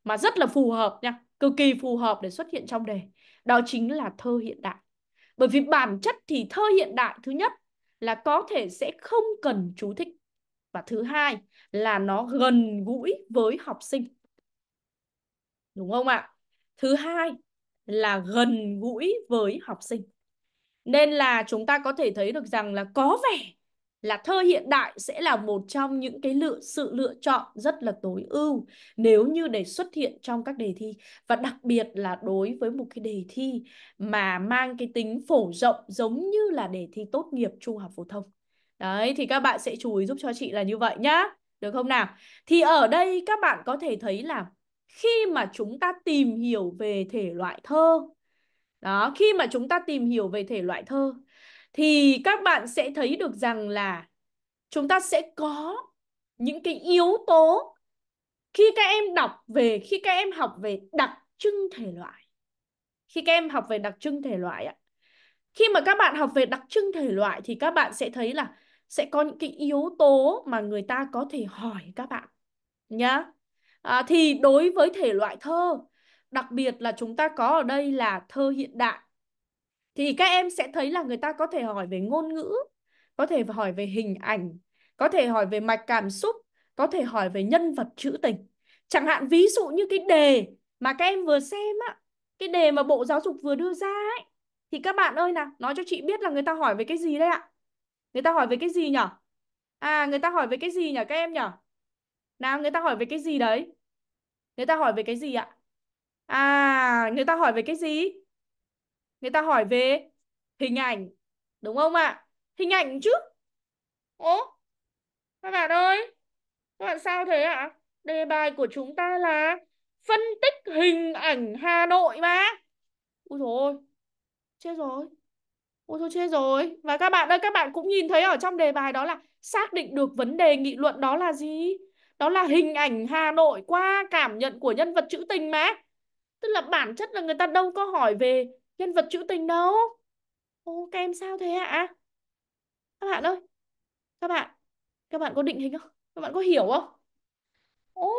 mà rất là phù hợp nha, cực kỳ phù hợp để xuất hiện trong đề. Đó chính là thơ hiện đại. Bởi vì bản chất thì thơ hiện đại thứ nhất là có thể sẽ không cần chú thích và thứ hai là nó gần gũi với học sinh. Đúng không ạ? Thứ hai là gần gũi với học sinh. Nên là chúng ta có thể thấy được rằng là có vẻ là thơ hiện đại sẽ là một trong những cái lựa sự lựa chọn rất là tối ưu nếu như để xuất hiện trong các đề thi và đặc biệt là đối với một cái đề thi mà mang cái tính phổ rộng giống như là đề thi tốt nghiệp trung học phổ thông. Đấy thì các bạn sẽ chú ý giúp cho chị là như vậy nhá. Được không nào? Thì ở đây các bạn có thể thấy là khi mà chúng ta tìm hiểu về thể loại thơ đó khi mà chúng ta tìm hiểu về thể loại thơ thì các bạn sẽ thấy được rằng là chúng ta sẽ có những cái yếu tố khi các em đọc về khi các em học về đặc trưng thể loại khi các em học về đặc trưng thể loại ạ khi mà các bạn học về đặc trưng thể loại thì các bạn sẽ thấy là sẽ có những cái yếu tố mà người ta có thể hỏi các bạn nhá à, thì đối với thể loại thơ đặc biệt là chúng ta có ở đây là thơ hiện đại thì các em sẽ thấy là người ta có thể hỏi về ngôn ngữ có thể hỏi về hình ảnh có thể hỏi về mạch cảm xúc có thể hỏi về nhân vật trữ tình chẳng hạn ví dụ như cái đề mà các em vừa xem á cái đề mà bộ giáo dục vừa đưa ra ấy thì các bạn ơi nào nói cho chị biết là người ta hỏi về cái gì đấy ạ người ta hỏi về cái gì nhở à người ta hỏi về cái gì nhở các em nhở nào người ta hỏi về cái gì đấy Người ta hỏi về cái gì ạ? À, người ta hỏi về cái gì? Người ta hỏi về hình ảnh. Đúng không ạ? Hình ảnh chứ. Ố, các bạn ơi. Các bạn sao thế ạ? Đề bài của chúng ta là phân tích hình ảnh Hà Nội mà. Ôi dồi ôi, chết rồi. Ôi thôi chết rồi. Và các bạn ơi, các bạn cũng nhìn thấy ở trong đề bài đó là xác định được vấn đề nghị luận đó là gì? đó là hình ảnh Hà Nội qua cảm nhận của nhân vật trữ tình mà tức là bản chất là người ta đâu có hỏi về nhân vật trữ tình đâu ô các em sao thế ạ các bạn ơi các bạn các bạn có định hình không các bạn có hiểu không ô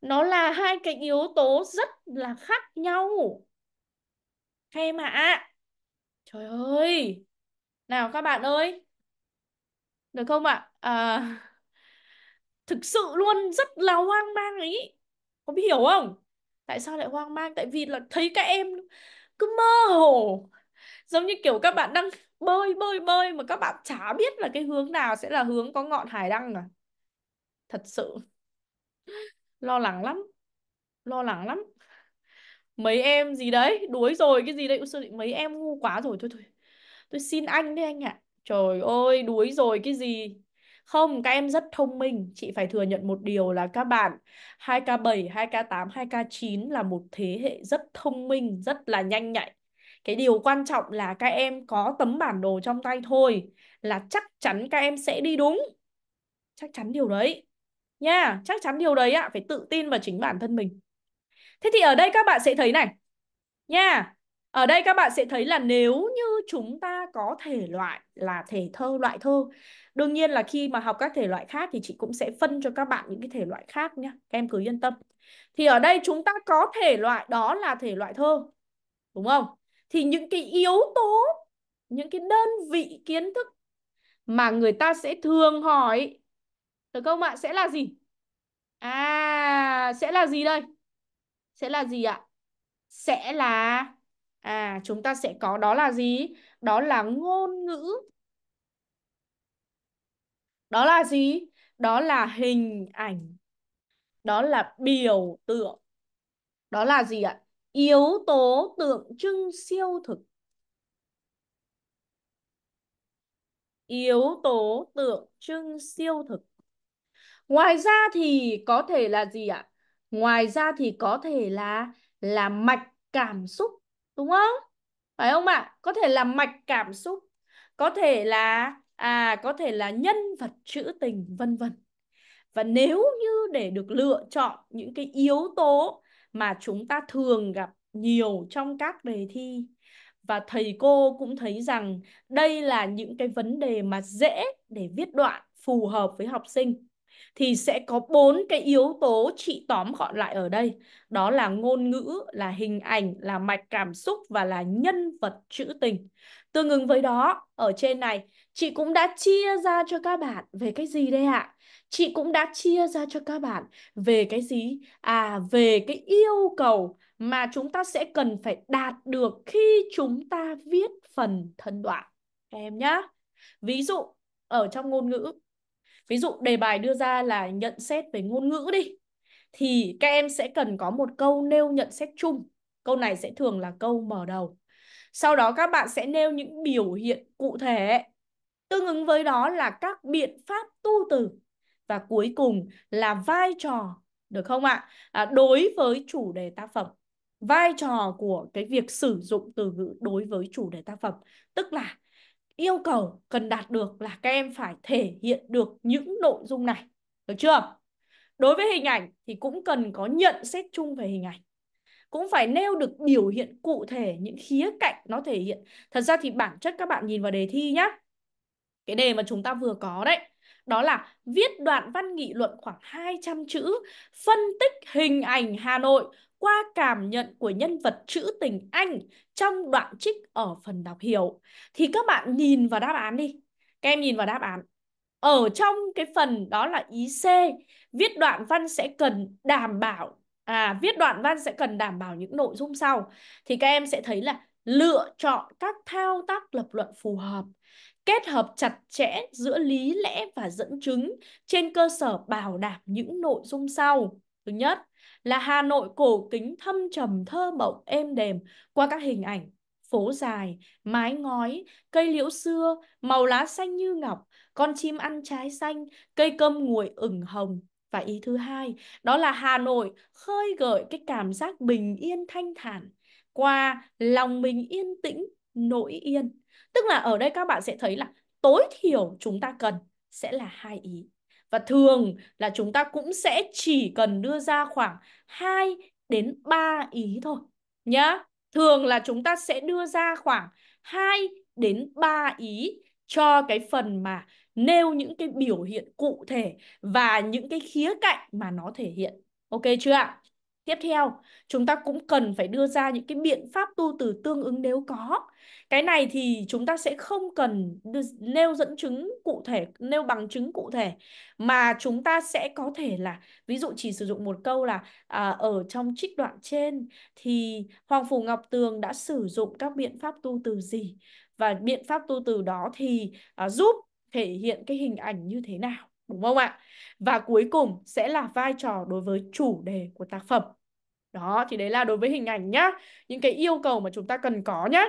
nó là hai cái yếu tố rất là khác nhau các em ạ trời ơi nào các bạn ơi được không ạ à? à thực sự luôn rất là hoang mang ấy có biết hiểu không tại sao lại hoang mang tại vì là thấy các em cứ mơ hồ giống như kiểu các bạn đang bơi bơi bơi mà các bạn chả biết là cái hướng nào sẽ là hướng có ngọn hải đăng à thật sự lo lắng lắm lo lắng lắm mấy em gì đấy đuối rồi cái gì đấy mấy em ngu quá rồi thôi thôi tôi xin anh đấy anh ạ à. trời ơi đuối rồi cái gì không, các em rất thông minh. Chị phải thừa nhận một điều là các bạn 2K7, 2K8, 2K9 là một thế hệ rất thông minh, rất là nhanh nhạy. Cái điều quan trọng là các em có tấm bản đồ trong tay thôi là chắc chắn các em sẽ đi đúng. Chắc chắn điều đấy. Nha, yeah, chắc chắn điều đấy ạ, phải tự tin vào chính bản thân mình. Thế thì ở đây các bạn sẽ thấy này. Nha, yeah ở đây các bạn sẽ thấy là nếu như chúng ta có thể loại là thể thơ, loại thơ. Đương nhiên là khi mà học các thể loại khác thì chị cũng sẽ phân cho các bạn những cái thể loại khác nhé. Các em cứ yên tâm. Thì ở đây chúng ta có thể loại đó là thể loại thơ. Đúng không? Thì những cái yếu tố, những cái đơn vị kiến thức mà người ta sẽ thường hỏi được không ạ? Sẽ là gì? À, sẽ là gì đây? Sẽ là gì ạ? Sẽ là À, chúng ta sẽ có đó là gì? Đó là ngôn ngữ. Đó là gì? Đó là hình ảnh. Đó là biểu tượng. Đó là gì ạ? Yếu tố tượng trưng siêu thực. Yếu tố tượng trưng siêu thực. Ngoài ra thì có thể là gì ạ? Ngoài ra thì có thể là là mạch cảm xúc đúng không phải không ạ à? có thể là mạch cảm xúc có thể là à có thể là nhân vật trữ tình vân vân và nếu như để được lựa chọn những cái yếu tố mà chúng ta thường gặp nhiều trong các đề thi và thầy cô cũng thấy rằng đây là những cái vấn đề mà dễ để viết đoạn phù hợp với học sinh thì sẽ có bốn cái yếu tố chị tóm gọn lại ở đây đó là ngôn ngữ là hình ảnh là mạch cảm xúc và là nhân vật trữ tình tương ứng với đó ở trên này chị cũng đã chia ra cho các bạn về cái gì đây ạ chị cũng đã chia ra cho các bạn về cái gì à về cái yêu cầu mà chúng ta sẽ cần phải đạt được khi chúng ta viết phần thân đoạn em nhá ví dụ ở trong ngôn ngữ ví dụ đề bài đưa ra là nhận xét về ngôn ngữ đi thì các em sẽ cần có một câu nêu nhận xét chung câu này sẽ thường là câu mở đầu sau đó các bạn sẽ nêu những biểu hiện cụ thể tương ứng với đó là các biện pháp tu từ và cuối cùng là vai trò được không ạ à, đối với chủ đề tác phẩm vai trò của cái việc sử dụng từ ngữ đối với chủ đề tác phẩm tức là yêu cầu cần đạt được là các em phải thể hiện được những nội dung này. Được chưa? Đối với hình ảnh thì cũng cần có nhận xét chung về hình ảnh. Cũng phải nêu được biểu hiện cụ thể những khía cạnh nó thể hiện. Thật ra thì bản chất các bạn nhìn vào đề thi nhé, Cái đề mà chúng ta vừa có đấy. Đó là viết đoạn văn nghị luận khoảng 200 chữ, phân tích hình ảnh Hà Nội qua cảm nhận của nhân vật trữ tình Anh trong đoạn trích ở phần đọc hiểu. Thì các bạn nhìn vào đáp án đi. Các em nhìn vào đáp án. Ở trong cái phần đó là ý C, viết đoạn văn sẽ cần đảm bảo à viết đoạn văn sẽ cần đảm bảo những nội dung sau. Thì các em sẽ thấy là lựa chọn các thao tác lập luận phù hợp kết hợp chặt chẽ giữa lý lẽ và dẫn chứng trên cơ sở bảo đảm những nội dung sau. Thứ nhất, là Hà Nội cổ kính thâm trầm thơ mộng êm đềm qua các hình ảnh phố dài, mái ngói, cây liễu xưa, màu lá xanh như ngọc, con chim ăn trái xanh, cây cơm nguội ửng hồng. Và ý thứ hai, đó là Hà Nội khơi gợi cái cảm giác bình yên thanh thản qua lòng mình yên tĩnh, nội yên. Tức là ở đây các bạn sẽ thấy là tối thiểu chúng ta cần sẽ là hai ý. Và thường là chúng ta cũng sẽ chỉ cần đưa ra khoảng 2 đến 3 ý thôi nhá. Thường là chúng ta sẽ đưa ra khoảng 2 đến 3 ý cho cái phần mà nêu những cái biểu hiện cụ thể và những cái khía cạnh mà nó thể hiện. Ok chưa ạ? Tiếp theo, chúng ta cũng cần phải đưa ra những cái biện pháp tu từ tương ứng nếu có. Cái này thì chúng ta sẽ không cần nêu dẫn chứng cụ thể, nêu bằng chứng cụ thể mà chúng ta sẽ có thể là ví dụ chỉ sử dụng một câu là à, ở trong trích đoạn trên thì Hoàng phủ Ngọc Tường đã sử dụng các biện pháp tu từ gì và biện pháp tu từ đó thì à, giúp thể hiện cái hình ảnh như thế nào đúng không ạ? Và cuối cùng sẽ là vai trò đối với chủ đề của tác phẩm. Đó, thì đấy là đối với hình ảnh nhá, những cái yêu cầu mà chúng ta cần có nhá.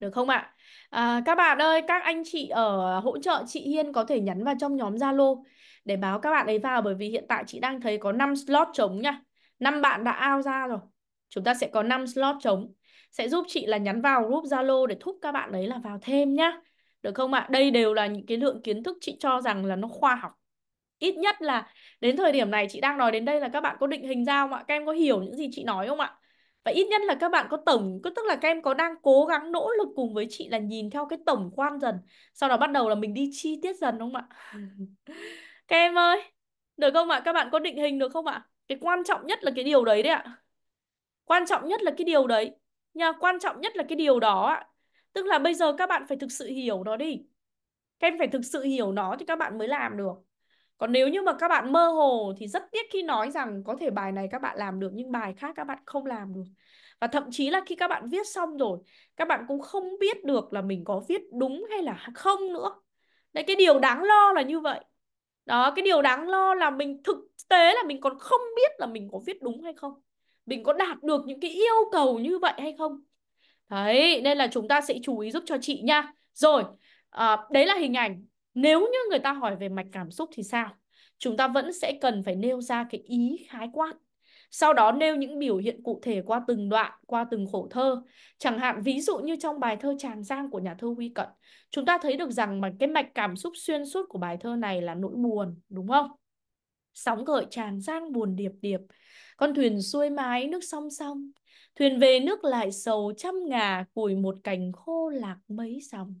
Được không ạ? À, các bạn ơi, các anh chị ở à, hỗ trợ chị Hiên có thể nhắn vào trong nhóm Zalo để báo các bạn ấy vào bởi vì hiện tại chị đang thấy có 5 slot trống nhá năm bạn đã ao ra rồi. Chúng ta sẽ có 5 slot trống. Sẽ giúp chị là nhắn vào group Zalo để thúc các bạn ấy là vào thêm nhá. Được không ạ? Đây đều là những cái lượng kiến thức chị cho rằng là nó khoa học. Ít nhất là đến thời điểm này chị đang nói đến đây là các bạn có định hình ra không ạ? Các em có hiểu những gì chị nói không ạ? Và ít nhất là các bạn có tổng, tức là các em có đang cố gắng nỗ lực cùng với chị là nhìn theo cái tổng quan dần. Sau đó bắt đầu là mình đi chi tiết dần đúng không ạ? các em ơi, được không ạ? Các bạn có định hình được không ạ? Cái quan trọng nhất là cái điều đấy đấy ạ. Quan trọng nhất là cái điều đấy. Nha, quan trọng nhất là cái điều đó ạ tức là bây giờ các bạn phải thực sự hiểu nó đi các em phải thực sự hiểu nó thì các bạn mới làm được còn nếu như mà các bạn mơ hồ thì rất tiếc khi nói rằng có thể bài này các bạn làm được nhưng bài khác các bạn không làm được và thậm chí là khi các bạn viết xong rồi các bạn cũng không biết được là mình có viết đúng hay là không nữa đấy cái điều đáng lo là như vậy đó cái điều đáng lo là mình thực tế là mình còn không biết là mình có viết đúng hay không mình có đạt được những cái yêu cầu như vậy hay không Đấy, nên là chúng ta sẽ chú ý giúp cho chị nha. Rồi, à, đấy là hình ảnh. Nếu như người ta hỏi về mạch cảm xúc thì sao? Chúng ta vẫn sẽ cần phải nêu ra cái ý khái quát. Sau đó nêu những biểu hiện cụ thể qua từng đoạn, qua từng khổ thơ. Chẳng hạn ví dụ như trong bài thơ Tràng Giang của nhà thơ Huy Cận, chúng ta thấy được rằng mà cái mạch cảm xúc xuyên suốt của bài thơ này là nỗi buồn, đúng không? Sóng gợi tràn giang buồn điệp điệp, con thuyền xuôi mái nước song song, Thuyền về nước lại sầu trăm ngà, cùi một cành khô lạc mấy dòng.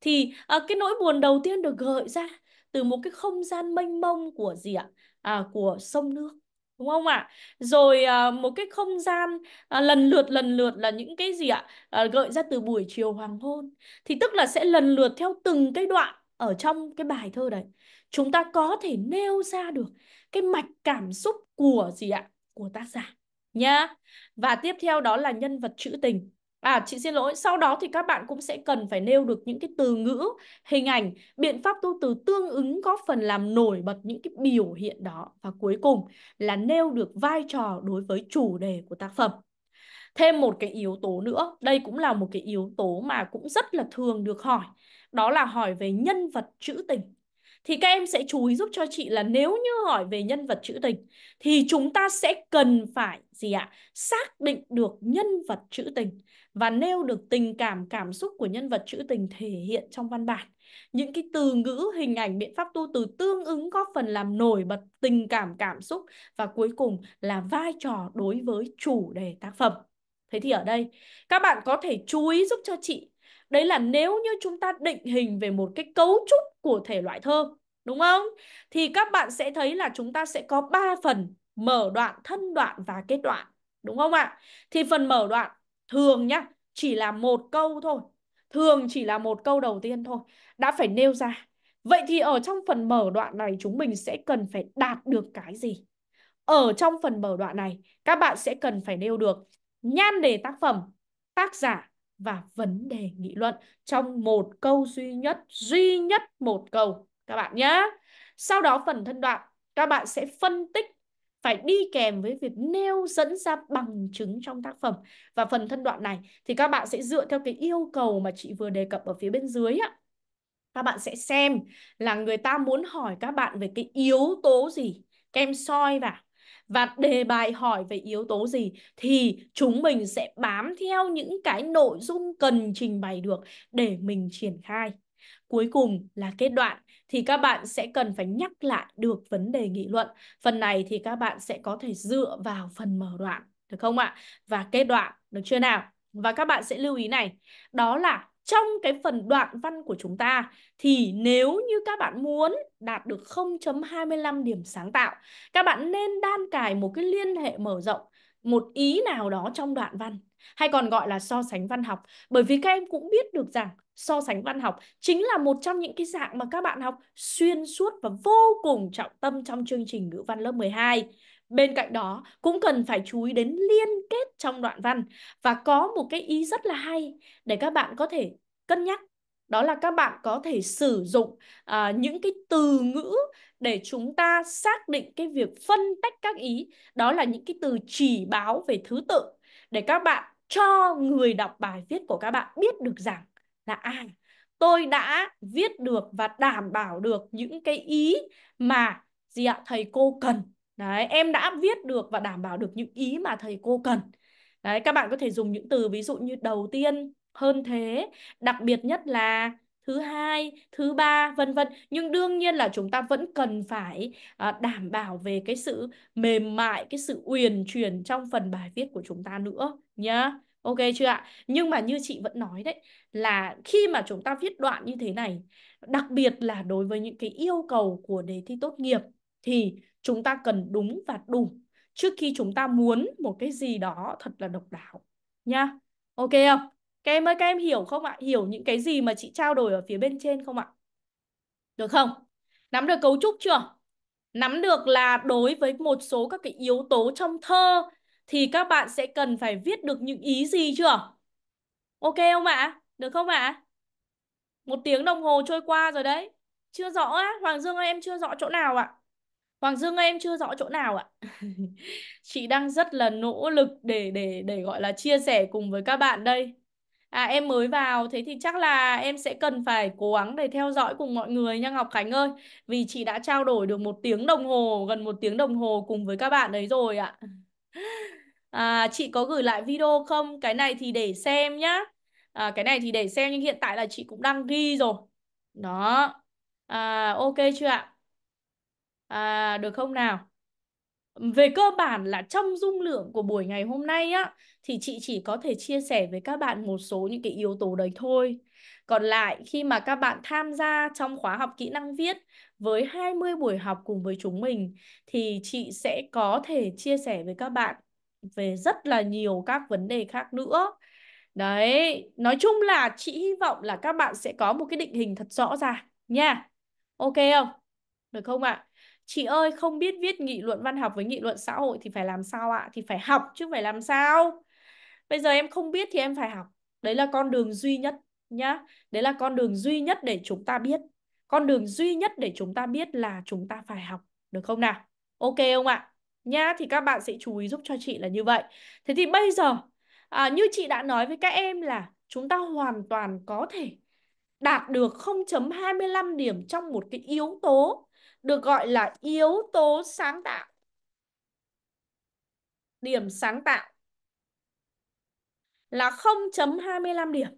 Thì à, cái nỗi buồn đầu tiên được gợi ra từ một cái không gian mênh mông của gì ạ? À, của sông nước đúng không ạ? Rồi à, một cái không gian à, lần lượt lần lượt là những cái gì ạ? À, gợi ra từ buổi chiều hoàng hôn. Thì tức là sẽ lần lượt theo từng cái đoạn ở trong cái bài thơ đấy. Chúng ta có thể nêu ra được cái mạch cảm xúc của gì ạ? Của tác giả nhá. Và tiếp theo đó là nhân vật trữ tình. À, chị xin lỗi, sau đó thì các bạn cũng sẽ cần phải nêu được những cái từ ngữ, hình ảnh, biện pháp tu từ tương ứng góp phần làm nổi bật những cái biểu hiện đó. Và cuối cùng là nêu được vai trò đối với chủ đề của tác phẩm. Thêm một cái yếu tố nữa, đây cũng là một cái yếu tố mà cũng rất là thường được hỏi, đó là hỏi về nhân vật trữ tình thì các em sẽ chú ý giúp cho chị là nếu như hỏi về nhân vật trữ tình thì chúng ta sẽ cần phải gì ạ? Xác định được nhân vật trữ tình và nêu được tình cảm cảm xúc của nhân vật trữ tình thể hiện trong văn bản. Những cái từ ngữ, hình ảnh, biện pháp tu từ tương ứng góp phần làm nổi bật tình cảm cảm xúc và cuối cùng là vai trò đối với chủ đề tác phẩm. Thế thì ở đây các bạn có thể chú ý giúp cho chị đấy là nếu như chúng ta định hình về một cái cấu trúc của thể loại thơ đúng không thì các bạn sẽ thấy là chúng ta sẽ có 3 phần mở đoạn thân đoạn và kết đoạn đúng không ạ thì phần mở đoạn thường nhá chỉ là một câu thôi thường chỉ là một câu đầu tiên thôi đã phải nêu ra vậy thì ở trong phần mở đoạn này chúng mình sẽ cần phải đạt được cái gì ở trong phần mở đoạn này các bạn sẽ cần phải nêu được nhan đề tác phẩm tác giả và vấn đề nghị luận trong một câu duy nhất, duy nhất một câu các bạn nhé. Sau đó phần thân đoạn các bạn sẽ phân tích phải đi kèm với việc nêu dẫn ra bằng chứng trong tác phẩm. Và phần thân đoạn này thì các bạn sẽ dựa theo cái yêu cầu mà chị vừa đề cập ở phía bên dưới á Các bạn sẽ xem là người ta muốn hỏi các bạn về cái yếu tố gì. Các em soi vào và đề bài hỏi về yếu tố gì thì chúng mình sẽ bám theo những cái nội dung cần trình bày được để mình triển khai. Cuối cùng là kết đoạn thì các bạn sẽ cần phải nhắc lại được vấn đề nghị luận. Phần này thì các bạn sẽ có thể dựa vào phần mở đoạn, được không ạ? Và kết đoạn, được chưa nào? Và các bạn sẽ lưu ý này, đó là trong cái phần đoạn văn của chúng ta thì nếu như các bạn muốn đạt được 0.25 điểm sáng tạo, các bạn nên đan cài một cái liên hệ mở rộng, một ý nào đó trong đoạn văn hay còn gọi là so sánh văn học bởi vì các em cũng biết được rằng so sánh văn học chính là một trong những cái dạng mà các bạn học xuyên suốt và vô cùng trọng tâm trong chương trình ngữ văn lớp 12. Bên cạnh đó cũng cần phải chú ý đến liên kết trong đoạn văn và có một cái ý rất là hay để các bạn có thể cân nhắc đó là các bạn có thể sử dụng à, những cái từ ngữ để chúng ta xác định cái việc phân tách các ý đó là những cái từ chỉ báo về thứ tự để các bạn cho người đọc bài viết của các bạn biết được rằng là à tôi đã viết được và đảm bảo được những cái ý mà gì ạ thầy cô cần Đấy, em đã viết được và đảm bảo được những ý mà thầy cô cần. Đấy, các bạn có thể dùng những từ ví dụ như đầu tiên, hơn thế, đặc biệt nhất là thứ hai, thứ ba, vân vân. Nhưng đương nhiên là chúng ta vẫn cần phải ờ, đảm bảo về cái sự mềm mại, cái sự uyển chuyển trong phần bài viết của chúng ta nữa nhá. Ok chưa ạ? Nhưng mà như chị vẫn nói đấy là khi mà chúng ta viết đoạn như thế này, đặc biệt là đối với những cái yêu cầu của đề thi tốt nghiệp thì chúng ta cần đúng và đủ trước khi chúng ta muốn một cái gì đó thật là độc đáo nha ok không các em ơi các em hiểu không ạ hiểu những cái gì mà chị trao đổi ở phía bên trên không ạ được không nắm được cấu trúc chưa nắm được là đối với một số các cái yếu tố trong thơ thì các bạn sẽ cần phải viết được những ý gì chưa ok không ạ được không ạ một tiếng đồng hồ trôi qua rồi đấy chưa rõ á hoàng dương ơi em chưa rõ chỗ nào ạ à? Hoàng Dương ơi em chưa rõ chỗ nào ạ. chị đang rất là nỗ lực để để để gọi là chia sẻ cùng với các bạn đây. À em mới vào thế thì chắc là em sẽ cần phải cố gắng để theo dõi cùng mọi người nha Ngọc Khánh ơi. Vì chị đã trao đổi được một tiếng đồng hồ, gần một tiếng đồng hồ cùng với các bạn ấy rồi ạ. À, chị có gửi lại video không? Cái này thì để xem nhá. À, cái này thì để xem nhưng hiện tại là chị cũng đang ghi rồi. Đó. À, ok chưa ạ? à, được không nào về cơ bản là trong dung lượng của buổi ngày hôm nay á thì chị chỉ có thể chia sẻ với các bạn một số những cái yếu tố đấy thôi. Còn lại khi mà các bạn tham gia trong khóa học kỹ năng viết với 20 buổi học cùng với chúng mình thì chị sẽ có thể chia sẻ với các bạn về rất là nhiều các vấn đề khác nữa. Đấy, nói chung là chị hy vọng là các bạn sẽ có một cái định hình thật rõ ràng nha. Ok không? Được không ạ? À? chị ơi không biết viết nghị luận văn học với nghị luận xã hội thì phải làm sao ạ thì phải học chứ phải làm sao bây giờ em không biết thì em phải học đấy là con đường duy nhất nhá đấy là con đường duy nhất để chúng ta biết con đường duy nhất để chúng ta biết là chúng ta phải học được không nào ok không ạ nhá thì các bạn sẽ chú ý giúp cho chị là như vậy thế thì bây giờ à, như chị đã nói với các em là chúng ta hoàn toàn có thể đạt được 0.25 điểm trong một cái yếu tố được gọi là yếu tố sáng tạo. Điểm sáng tạo là 0.25 điểm.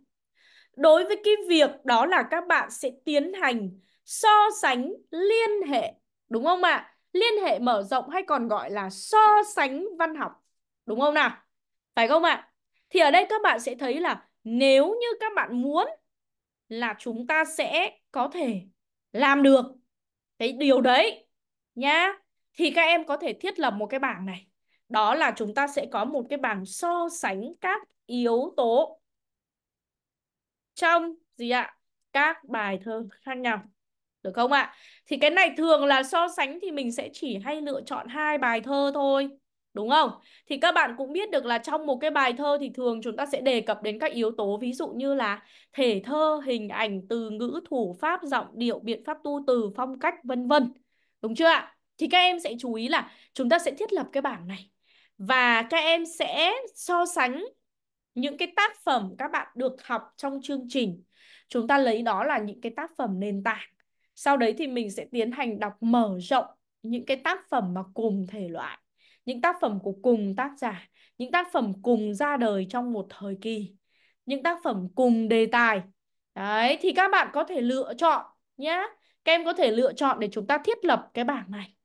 Đối với cái việc đó là các bạn sẽ tiến hành so sánh liên hệ, đúng không ạ? Liên hệ mở rộng hay còn gọi là so sánh văn học, đúng không nào? Phải không ạ? Thì ở đây các bạn sẽ thấy là nếu như các bạn muốn là chúng ta sẽ có thể làm được cái điều đấy nhá thì các em có thể thiết lập một cái bảng này đó là chúng ta sẽ có một cái bảng so sánh các yếu tố trong gì ạ các bài thơ khác nhau được không ạ thì cái này thường là so sánh thì mình sẽ chỉ hay lựa chọn hai bài thơ thôi Đúng không? Thì các bạn cũng biết được là trong một cái bài thơ thì thường chúng ta sẽ đề cập đến các yếu tố ví dụ như là thể thơ, hình ảnh, từ ngữ, thủ pháp, giọng điệu, biện pháp tu từ, phong cách vân vân. Đúng chưa ạ? Thì các em sẽ chú ý là chúng ta sẽ thiết lập cái bảng này và các em sẽ so sánh những cái tác phẩm các bạn được học trong chương trình. Chúng ta lấy đó là những cái tác phẩm nền tảng. Sau đấy thì mình sẽ tiến hành đọc mở rộng những cái tác phẩm mà cùng thể loại những tác phẩm của cùng tác giả những tác phẩm cùng ra đời trong một thời kỳ những tác phẩm cùng đề tài đấy thì các bạn có thể lựa chọn nhé các em có thể lựa chọn để chúng ta thiết lập cái bảng này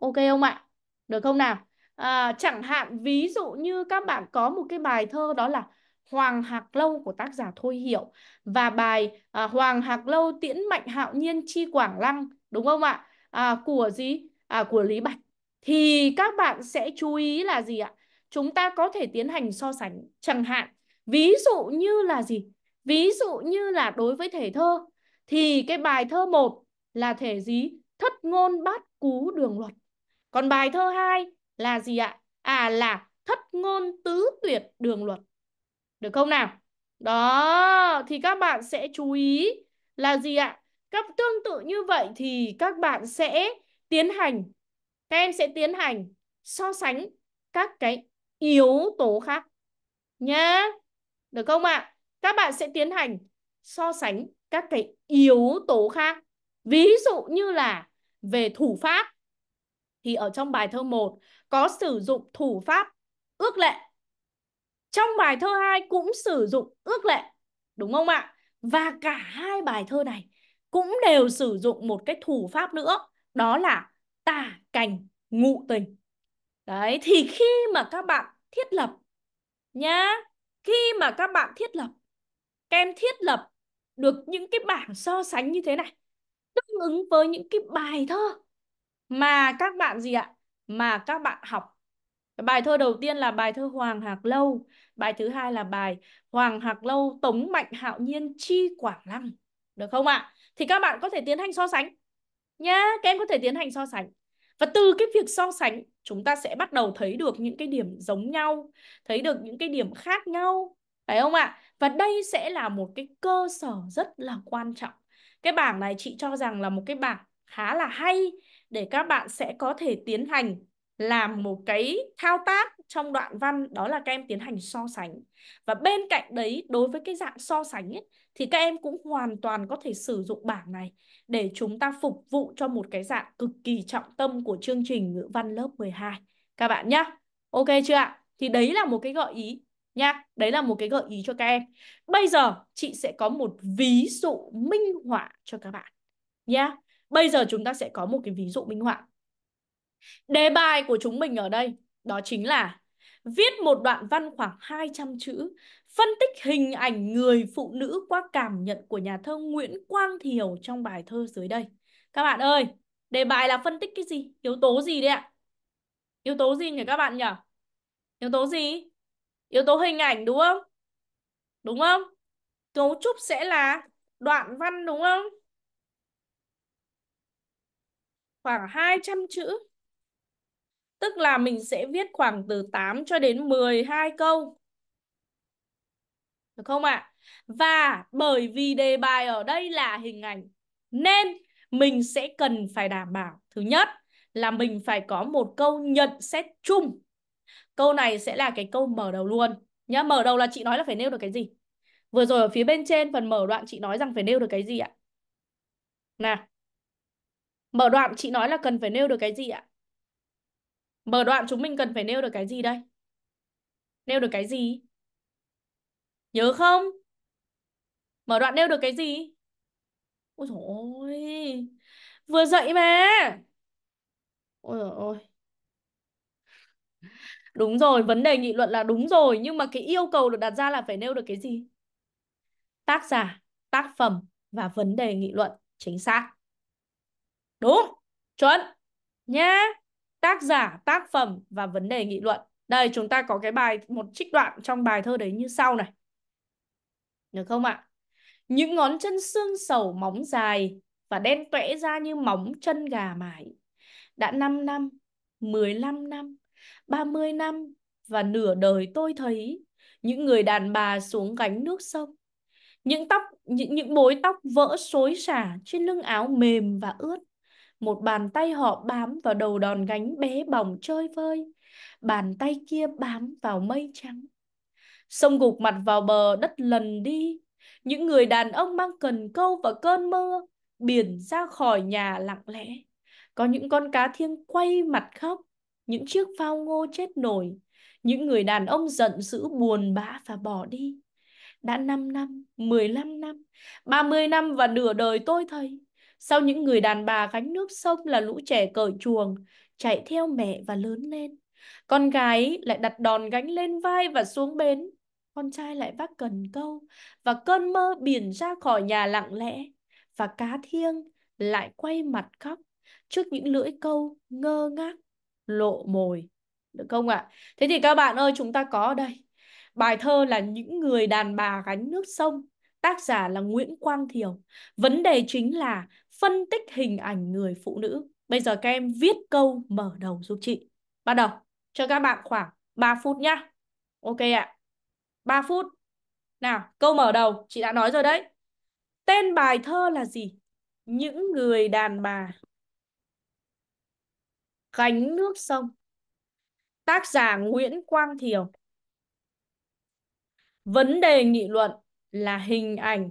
ok không ạ được không nào à, chẳng hạn ví dụ như các bạn có một cái bài thơ đó là Hoàng Hạc Lâu của tác giả Thôi Hiểu và bài à, Hoàng Hạc Lâu tiễn mạnh hạo nhiên chi Quảng Lăng đúng không ạ à, của gì à, của Lý Bạch thì các bạn sẽ chú ý là gì ạ? Chúng ta có thể tiến hành so sánh chẳng hạn. Ví dụ như là gì? Ví dụ như là đối với thể thơ thì cái bài thơ 1 là thể gì? thất ngôn bát cú đường luật. Còn bài thơ 2 là gì ạ? À là thất ngôn tứ tuyệt đường luật. Được không nào? Đó, thì các bạn sẽ chú ý là gì ạ? Các tương tự như vậy thì các bạn sẽ tiến hành các em sẽ tiến hành so sánh các cái yếu tố khác nhá được không ạ các bạn sẽ tiến hành so sánh các cái yếu tố khác ví dụ như là về thủ pháp thì ở trong bài thơ 1 có sử dụng thủ pháp ước lệ trong bài thơ 2 cũng sử dụng ước lệ đúng không ạ và cả hai bài thơ này cũng đều sử dụng một cái thủ pháp nữa đó là tả cảnh ngụ tình đấy thì khi mà các bạn thiết lập nhá khi mà các bạn thiết lập các em thiết lập được những cái bảng so sánh như thế này tương ứng với những cái bài thơ mà các bạn gì ạ mà các bạn học bài thơ đầu tiên là bài thơ Hoàng Hạc Lâu bài thứ hai là bài Hoàng Hạc Lâu Tống Mạnh Hạo Nhiên Chi Quảng Lăng được không ạ thì các bạn có thể tiến hành so sánh nhá các em có thể tiến hành so sánh và từ cái việc so sánh chúng ta sẽ bắt đầu thấy được những cái điểm giống nhau thấy được những cái điểm khác nhau phải không ạ và đây sẽ là một cái cơ sở rất là quan trọng cái bảng này chị cho rằng là một cái bảng khá là hay để các bạn sẽ có thể tiến hành làm một cái thao tác trong đoạn văn đó là các em tiến hành so sánh và bên cạnh đấy đối với cái dạng so sánh ấy, thì các em cũng hoàn toàn có thể sử dụng bảng này để chúng ta phục vụ cho một cái dạng cực kỳ trọng tâm của chương trình ngữ văn lớp 12 các bạn nhá ok chưa ạ thì đấy là một cái gợi ý nha đấy là một cái gợi ý cho các em bây giờ chị sẽ có một ví dụ minh họa cho các bạn nha bây giờ chúng ta sẽ có một cái ví dụ minh họa đề bài của chúng mình ở đây đó chính là viết một đoạn văn khoảng 200 chữ, phân tích hình ảnh người phụ nữ qua cảm nhận của nhà thơ Nguyễn Quang Thiều trong bài thơ dưới đây. Các bạn ơi, đề bài là phân tích cái gì? Yếu tố gì đấy ạ? Yếu tố gì nhỉ các bạn nhỉ? Yếu tố gì? Yếu tố hình ảnh đúng không? Đúng không? Cấu trúc sẽ là đoạn văn đúng không? Khoảng 200 chữ Tức là mình sẽ viết khoảng từ 8 cho đến 12 câu. Được không ạ? À? Và bởi vì đề bài ở đây là hình ảnh nên mình sẽ cần phải đảm bảo thứ nhất là mình phải có một câu nhận xét chung. Câu này sẽ là cái câu mở đầu luôn. Nhá, mở đầu là chị nói là phải nêu được cái gì? Vừa rồi ở phía bên trên phần mở đoạn chị nói rằng phải nêu được cái gì ạ? Nào. Mở đoạn chị nói là cần phải nêu được cái gì ạ? Mở đoạn chúng mình cần phải nêu được cái gì đây? Nêu được cái gì? Nhớ không? Mở đoạn nêu được cái gì? Ôi trời ơi. Vừa dậy mà. Ôi trời ơi. Đúng rồi, vấn đề nghị luận là đúng rồi Nhưng mà cái yêu cầu được đặt ra là phải nêu được cái gì? Tác giả, tác phẩm và vấn đề nghị luận Chính xác Đúng, chuẩn Nhá tác giả, tác phẩm và vấn đề nghị luận. Đây chúng ta có cái bài một trích đoạn trong bài thơ đấy như sau này. Được không ạ? Những ngón chân xương sầu móng dài và đen tuệ ra như móng chân gà mải Đã 5 năm, 15 năm, 30 năm và nửa đời tôi thấy những người đàn bà xuống gánh nước sông. Những tóc những, những bối tóc vỡ xối xả trên lưng áo mềm và ướt một bàn tay họ bám vào đầu đòn gánh bé bỏng chơi vơi bàn tay kia bám vào mây trắng sông gục mặt vào bờ đất lần đi những người đàn ông mang cần câu và cơn mưa biển ra khỏi nhà lặng lẽ có những con cá thiêng quay mặt khóc những chiếc phao ngô chết nổi những người đàn ông giận dữ buồn bã và bỏ đi đã 5 năm, 15 năm, 30 năm và nửa đời tôi thấy sau những người đàn bà gánh nước sông là lũ trẻ cởi chuồng, chạy theo mẹ và lớn lên. Con gái lại đặt đòn gánh lên vai và xuống bến. Con trai lại vác cần câu và cơn mơ biển ra khỏi nhà lặng lẽ. Và cá thiêng lại quay mặt khóc trước những lưỡi câu ngơ ngác lộ mồi. Được không ạ? À? Thế thì các bạn ơi, chúng ta có đây. Bài thơ là những người đàn bà gánh nước sông. Tác giả là Nguyễn Quang Thiều. Vấn đề chính là phân tích hình ảnh người phụ nữ. Bây giờ các em viết câu mở đầu giúp chị. Bắt đầu, cho các bạn khoảng 3 phút nhá. Ok ạ. 3 phút. Nào, câu mở đầu chị đã nói rồi đấy. Tên bài thơ là gì? Những người đàn bà gánh nước sông. Tác giả Nguyễn Quang Thiều. Vấn đề nghị luận là hình ảnh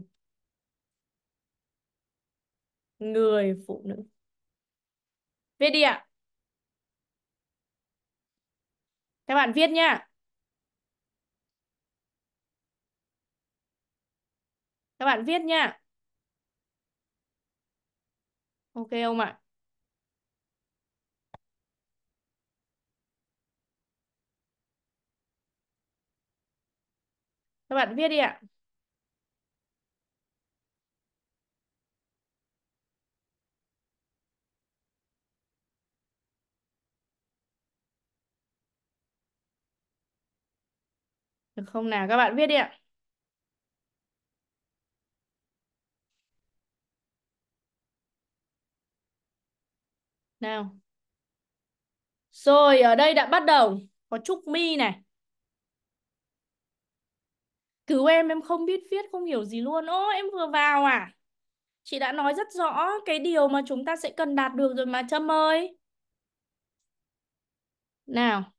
người phụ nữ viết đi ạ các bạn viết nhá các bạn viết nhá ok không ạ các bạn viết đi ạ Được không nào? Các bạn viết đi ạ. Nào. Rồi, ở đây đã bắt đầu. Có Trúc Mi này. Cứu em, em không biết viết, không hiểu gì luôn. Ô, em vừa vào à? Chị đã nói rất rõ cái điều mà chúng ta sẽ cần đạt được rồi mà Trâm ơi. Nào.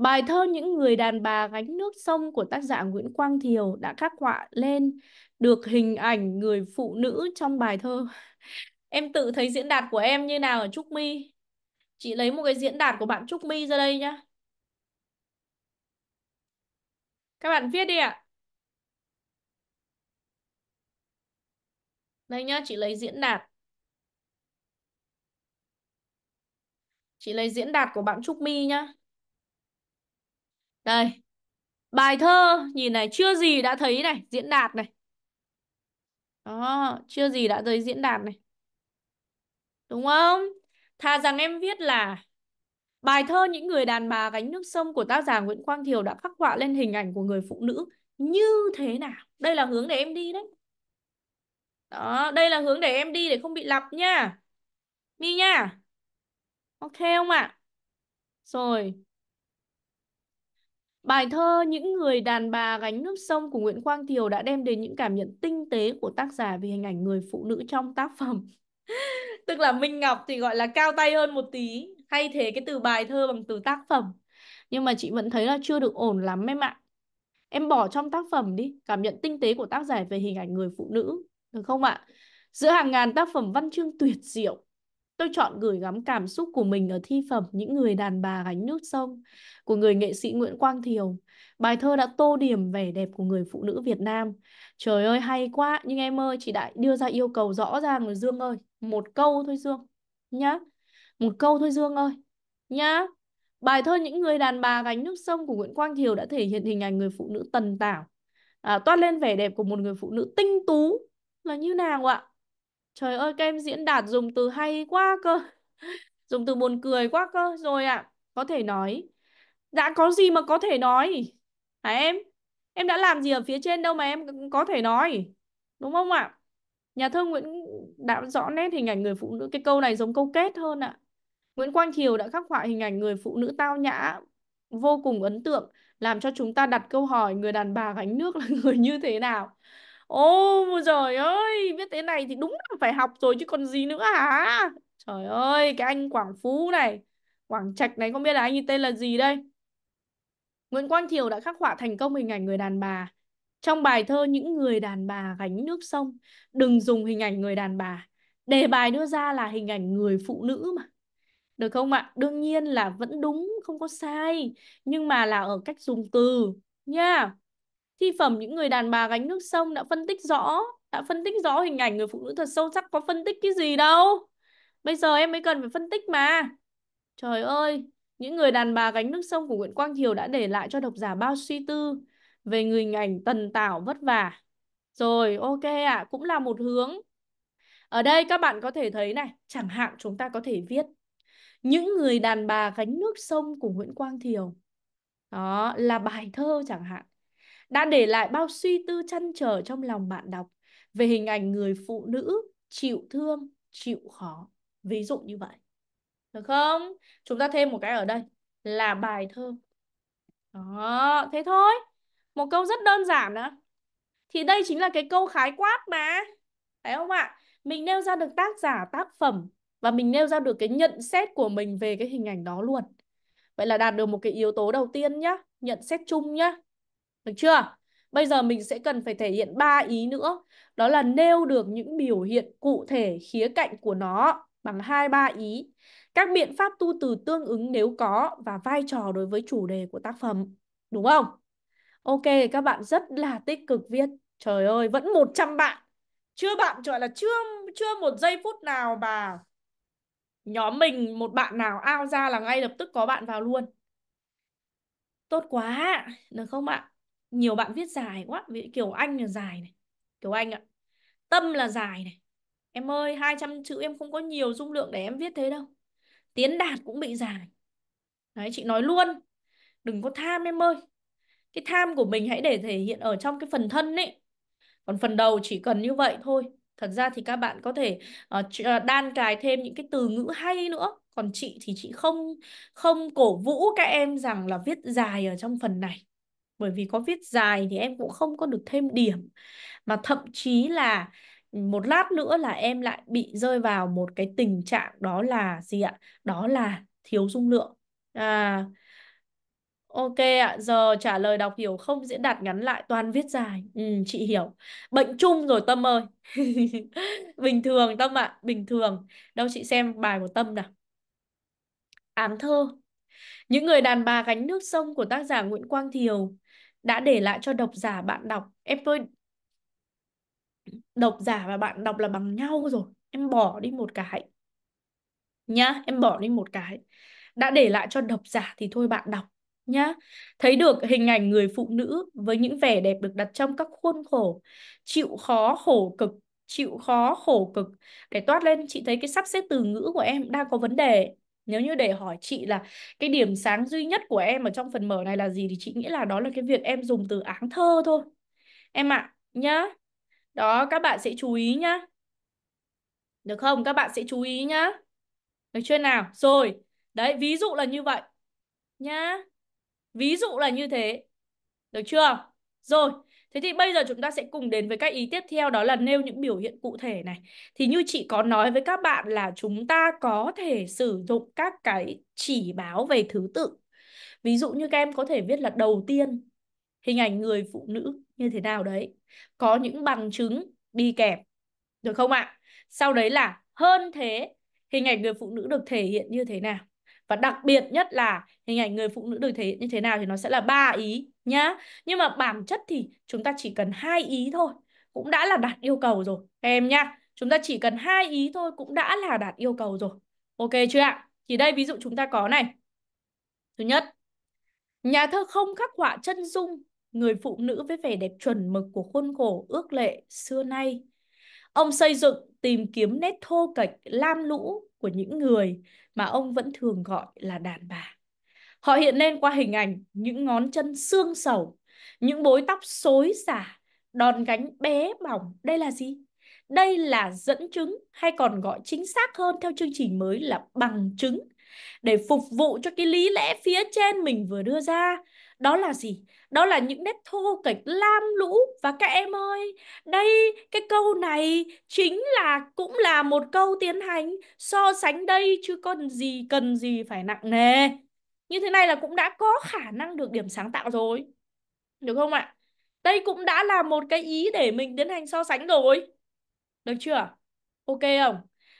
Bài thơ Những người đàn bà gánh nước sông của tác giả Nguyễn Quang Thiều đã khắc họa lên được hình ảnh người phụ nữ trong bài thơ. Em tự thấy diễn đạt của em như nào ở Trúc My? Chị lấy một cái diễn đạt của bạn Trúc My ra đây nhá. Các bạn viết đi ạ. Đây nhá, chị lấy diễn đạt. Chị lấy diễn đạt của bạn Trúc My nhá. Đây. Bài thơ nhìn này, chưa gì đã thấy này, diễn đạt này. Đó, chưa gì đã thấy diễn đạt này. Đúng không? Thà rằng em viết là Bài thơ Những người đàn bà gánh nước sông của tác giả Nguyễn Quang Thiều đã khắc họa lên hình ảnh của người phụ nữ như thế nào. Đây là hướng để em đi đấy. Đó, đây là hướng để em đi để không bị lặp nha. Mi nha. Ok không ạ? À? Rồi. Bài thơ Những người đàn bà gánh nước sông của Nguyễn Quang Thiều đã đem đến những cảm nhận tinh tế của tác giả về hình ảnh người phụ nữ trong tác phẩm. Tức là Minh Ngọc thì gọi là cao tay hơn một tí, hay thế cái từ bài thơ bằng từ tác phẩm. Nhưng mà chị vẫn thấy là chưa được ổn lắm em ạ. Em bỏ trong tác phẩm đi, cảm nhận tinh tế của tác giả về hình ảnh người phụ nữ, được không ạ? Giữa hàng ngàn tác phẩm văn chương tuyệt diệu, Tôi chọn gửi gắm cảm xúc của mình ở thi phẩm Những người đàn bà gánh nước sông của người nghệ sĩ Nguyễn Quang Thiều. Bài thơ đã tô điểm vẻ đẹp của người phụ nữ Việt Nam. Trời ơi hay quá, nhưng em ơi chị đã đưa ra yêu cầu rõ ràng rồi Dương ơi. Một câu thôi Dương, nhá. Một câu thôi Dương ơi, nhá. Bài thơ Những người đàn bà gánh nước sông của Nguyễn Quang Thiều đã thể hiện hình ảnh người phụ nữ tần tảo, à, toát lên vẻ đẹp của một người phụ nữ tinh tú là như nào ạ? Trời ơi các em diễn đạt dùng từ hay quá cơ Dùng từ buồn cười quá cơ Rồi ạ à, Có thể nói Đã có gì mà có thể nói Hả em Em đã làm gì ở phía trên đâu mà em có thể nói Đúng không ạ Nhà thơ Nguyễn đã rõ nét hình ảnh người phụ nữ Cái câu này giống câu kết hơn ạ à. Nguyễn Quang Thiều đã khắc họa hình ảnh người phụ nữ tao nhã vô cùng ấn tượng làm cho chúng ta đặt câu hỏi người đàn bà gánh nước là người như thế nào Ôi mà trời ơi, biết thế này thì đúng là phải học rồi chứ còn gì nữa hả? Trời ơi, cái anh Quảng Phú này, Quảng Trạch này không biết là anh ấy tên là gì đây? Nguyễn Quang Thiều đã khắc họa thành công hình ảnh người đàn bà. Trong bài thơ Những người đàn bà gánh nước sông, đừng dùng hình ảnh người đàn bà. Đề bài đưa ra là hình ảnh người phụ nữ mà. Được không ạ? Đương nhiên là vẫn đúng, không có sai. Nhưng mà là ở cách dùng từ nha. Thi phẩm những người đàn bà gánh nước sông đã phân tích rõ, đã phân tích rõ hình ảnh người phụ nữ thật sâu sắc có phân tích cái gì đâu. Bây giờ em mới cần phải phân tích mà. Trời ơi, những người đàn bà gánh nước sông của Nguyễn Quang Thiều đã để lại cho độc giả bao suy tư về người hình ảnh tần tảo vất vả. Rồi, ok ạ, à, cũng là một hướng. Ở đây các bạn có thể thấy này, chẳng hạn chúng ta có thể viết những người đàn bà gánh nước sông của Nguyễn Quang Thiều. Đó là bài thơ chẳng hạn đã để lại bao suy tư chăn trở trong lòng bạn đọc về hình ảnh người phụ nữ chịu thương, chịu khó. Ví dụ như vậy. Được không? Chúng ta thêm một cái ở đây là bài thơ. Đó, thế thôi. Một câu rất đơn giản đó. Thì đây chính là cái câu khái quát mà. thấy không ạ? Mình nêu ra được tác giả, tác phẩm và mình nêu ra được cái nhận xét của mình về cái hình ảnh đó luôn. Vậy là đạt được một cái yếu tố đầu tiên nhá, nhận xét chung nhá. Được chưa? Bây giờ mình sẽ cần phải thể hiện ba ý nữa. Đó là nêu được những biểu hiện cụ thể khía cạnh của nó bằng hai ba ý. Các biện pháp tu từ tương ứng nếu có và vai trò đối với chủ đề của tác phẩm. Đúng không? Ok, các bạn rất là tích cực viết. Trời ơi, vẫn 100 bạn. Chưa bạn gọi là chưa chưa một giây phút nào mà nhóm mình một bạn nào ao ra là ngay lập tức có bạn vào luôn. Tốt quá, được không ạ? nhiều bạn viết dài quá ví kiểu anh là dài này kiểu anh ạ tâm là dài này em ơi 200 chữ em không có nhiều dung lượng để em viết thế đâu tiến đạt cũng bị dài đấy chị nói luôn đừng có tham em ơi cái tham của mình hãy để thể hiện ở trong cái phần thân ấy còn phần đầu chỉ cần như vậy thôi thật ra thì các bạn có thể uh, đan cài thêm những cái từ ngữ hay nữa còn chị thì chị không không cổ vũ các em rằng là viết dài ở trong phần này bởi vì có viết dài thì em cũng không có được thêm điểm mà thậm chí là một lát nữa là em lại bị rơi vào một cái tình trạng đó là gì ạ đó là thiếu dung lượng à Ok ạ, giờ trả lời đọc hiểu không diễn đạt ngắn lại toàn viết dài. Ừ, chị hiểu. Bệnh chung rồi Tâm ơi. bình thường Tâm ạ, bình thường. Đâu chị xem bài của Tâm nào. Ám thơ. Những người đàn bà gánh nước sông của tác giả Nguyễn Quang Thiều đã để lại cho độc giả bạn đọc em tôi độc giả và bạn đọc là bằng nhau rồi em bỏ đi một cái nhá em bỏ đi một cái đã để lại cho độc giả thì thôi bạn đọc nhá thấy được hình ảnh người phụ nữ với những vẻ đẹp được đặt trong các khuôn khổ chịu khó khổ cực chịu khó khổ cực để toát lên chị thấy cái sắp xếp từ ngữ của em đang có vấn đề nếu như để hỏi chị là cái điểm sáng duy nhất của em ở trong phần mở này là gì thì chị nghĩ là đó là cái việc em dùng từ áng thơ thôi. Em ạ, à, nhá. Đó, các bạn sẽ chú ý nhá. Được không? Các bạn sẽ chú ý nhá. Được chưa nào? Rồi. Đấy, ví dụ là như vậy. Nhá. Ví dụ là như thế. Được chưa? Rồi. Thế thì bây giờ chúng ta sẽ cùng đến với các ý tiếp theo đó là nêu những biểu hiện cụ thể này. Thì như chị có nói với các bạn là chúng ta có thể sử dụng các cái chỉ báo về thứ tự. Ví dụ như các em có thể viết là đầu tiên hình ảnh người phụ nữ như thế nào đấy. Có những bằng chứng đi kèm. Được không ạ? Sau đấy là hơn thế hình ảnh người phụ nữ được thể hiện như thế nào. Và đặc biệt nhất là hình ảnh người phụ nữ được thể hiện như thế nào thì nó sẽ là ba ý nhá. Nhưng mà bản chất thì chúng ta chỉ cần hai ý thôi cũng đã là đạt yêu cầu rồi em nhá. Chúng ta chỉ cần hai ý thôi cũng đã là đạt yêu cầu rồi. Ok chưa ạ? Thì đây ví dụ chúng ta có này. Thứ nhất, nhà thơ không khắc họa chân dung người phụ nữ với vẻ đẹp chuẩn mực của khuôn khổ ước lệ xưa nay. Ông xây dựng tìm kiếm nét thô kệch lam lũ của những người mà ông vẫn thường gọi là đàn bà. Họ hiện lên qua hình ảnh những ngón chân xương sầu, những bối tóc xối xả, đòn gánh bé bỏng. Đây là gì? Đây là dẫn chứng hay còn gọi chính xác hơn theo chương trình mới là bằng chứng để phục vụ cho cái lý lẽ phía trên mình vừa đưa ra. Đó là gì? Đó là những nét thô kệch lam lũ và các em ơi, đây cái câu này chính là cũng là một câu tiến hành so sánh đây chứ còn gì cần gì phải nặng nề như thế này là cũng đã có khả năng được điểm sáng tạo rồi được không ạ đây cũng đã là một cái ý để mình tiến hành so sánh rồi được chưa ok không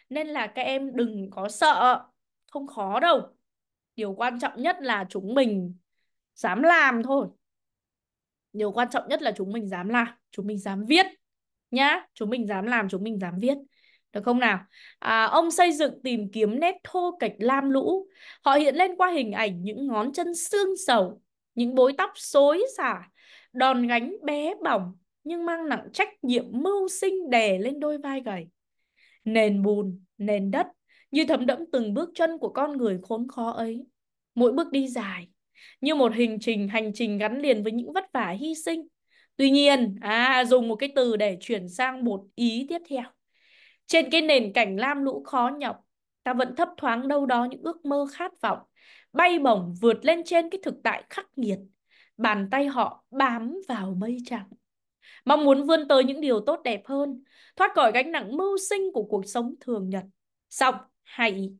nên là các em đừng có sợ không khó đâu điều quan trọng nhất là chúng mình dám làm thôi điều quan trọng nhất là chúng mình dám làm chúng mình dám viết nhá chúng mình dám làm chúng mình dám viết được không nào? À, ông xây dựng tìm kiếm nét thô kệch lam lũ. Họ hiện lên qua hình ảnh những ngón chân xương sầu, những bối tóc xối xả, đòn gánh bé bỏng nhưng mang nặng trách nhiệm mưu sinh đè lên đôi vai gầy. Nền bùn, nền đất như thấm đẫm từng bước chân của con người khốn khó ấy. Mỗi bước đi dài, như một hình trình hành trình gắn liền với những vất vả hy sinh. Tuy nhiên, à, dùng một cái từ để chuyển sang một ý tiếp theo trên cái nền cảnh lam lũ khó nhọc, ta vẫn thấp thoáng đâu đó những ước mơ khát vọng, bay bổng vượt lên trên cái thực tại khắc nghiệt. Bàn tay họ bám vào mây trắng. Mong muốn vươn tới những điều tốt đẹp hơn, thoát khỏi gánh nặng mưu sinh của cuộc sống thường nhật. Xong, hai ý.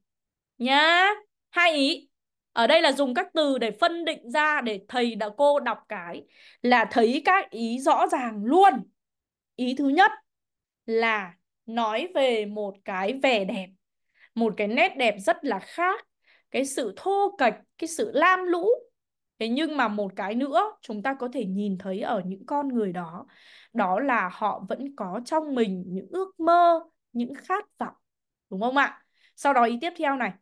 Nhá, hai ý. Ở đây là dùng các từ để phân định ra để thầy đã cô đọc cái là thấy các ý rõ ràng luôn. Ý thứ nhất là nói về một cái vẻ đẹp một cái nét đẹp rất là khác cái sự thô kệch cái sự lam lũ thế nhưng mà một cái nữa chúng ta có thể nhìn thấy ở những con người đó đó là họ vẫn có trong mình những ước mơ những khát vọng đúng không ạ sau đó ý tiếp theo này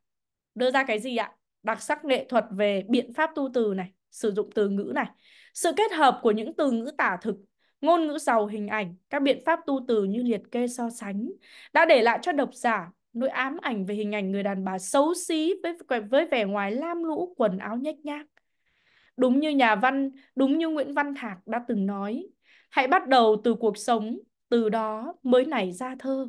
đưa ra cái gì ạ đặc sắc nghệ thuật về biện pháp tu từ này sử dụng từ ngữ này sự kết hợp của những từ ngữ tả thực ngôn ngữ giàu hình ảnh, các biện pháp tu từ như liệt kê so sánh đã để lại cho độc giả nỗi ám ảnh về hình ảnh người đàn bà xấu xí với, với vẻ ngoài lam lũ quần áo nhếch nhác. Đúng như nhà văn, đúng như Nguyễn Văn Thạc đã từng nói, hãy bắt đầu từ cuộc sống, từ đó mới nảy ra thơ.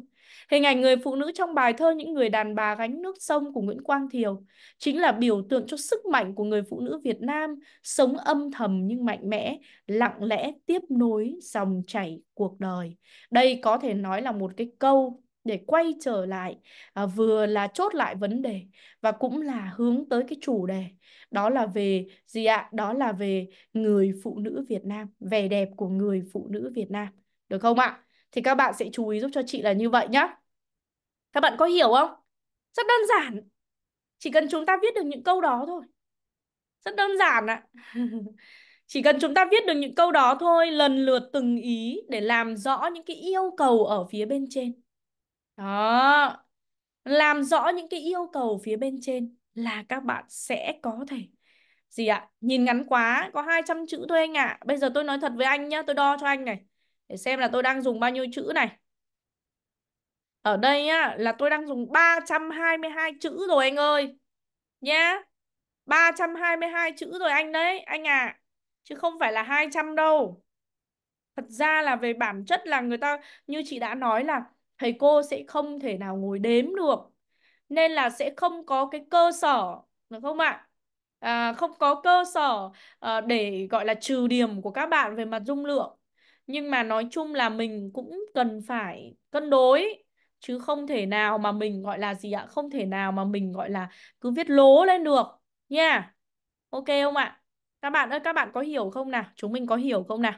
Hình ảnh người phụ nữ trong bài thơ Những người đàn bà gánh nước sông của Nguyễn Quang Thiều chính là biểu tượng cho sức mạnh của người phụ nữ Việt Nam sống âm thầm nhưng mạnh mẽ, lặng lẽ tiếp nối dòng chảy cuộc đời. Đây có thể nói là một cái câu để quay trở lại à, vừa là chốt lại vấn đề và cũng là hướng tới cái chủ đề đó là về gì ạ à? đó là về người phụ nữ Việt Nam vẻ đẹp của người phụ nữ Việt Nam được không ạ à? Thì các bạn sẽ chú ý giúp cho chị là như vậy nhá. Các bạn có hiểu không? Rất đơn giản. Chỉ cần chúng ta viết được những câu đó thôi. Rất đơn giản ạ. Chỉ cần chúng ta viết được những câu đó thôi, lần lượt từng ý để làm rõ những cái yêu cầu ở phía bên trên. Đó. Làm rõ những cái yêu cầu phía bên trên là các bạn sẽ có thể gì ạ? Nhìn ngắn quá, có 200 chữ thôi anh ạ. À. Bây giờ tôi nói thật với anh nhá, tôi đo cho anh này để xem là tôi đang dùng bao nhiêu chữ này ở đây á, là tôi đang dùng 322 chữ rồi anh ơi nhá yeah. 322 chữ rồi anh đấy anh à chứ không phải là 200 đâu thật ra là về bản chất là người ta như chị đã nói là thầy cô sẽ không thể nào ngồi đếm được nên là sẽ không có cái cơ sở được không ạ à, không có cơ sở à, để gọi là trừ điểm của các bạn về mặt dung lượng nhưng mà nói chung là mình cũng cần phải cân đối chứ không thể nào mà mình gọi là gì ạ không thể nào mà mình gọi là cứ viết lố lên được nha yeah. ok không ạ các bạn ơi các bạn có hiểu không nào chúng mình có hiểu không nào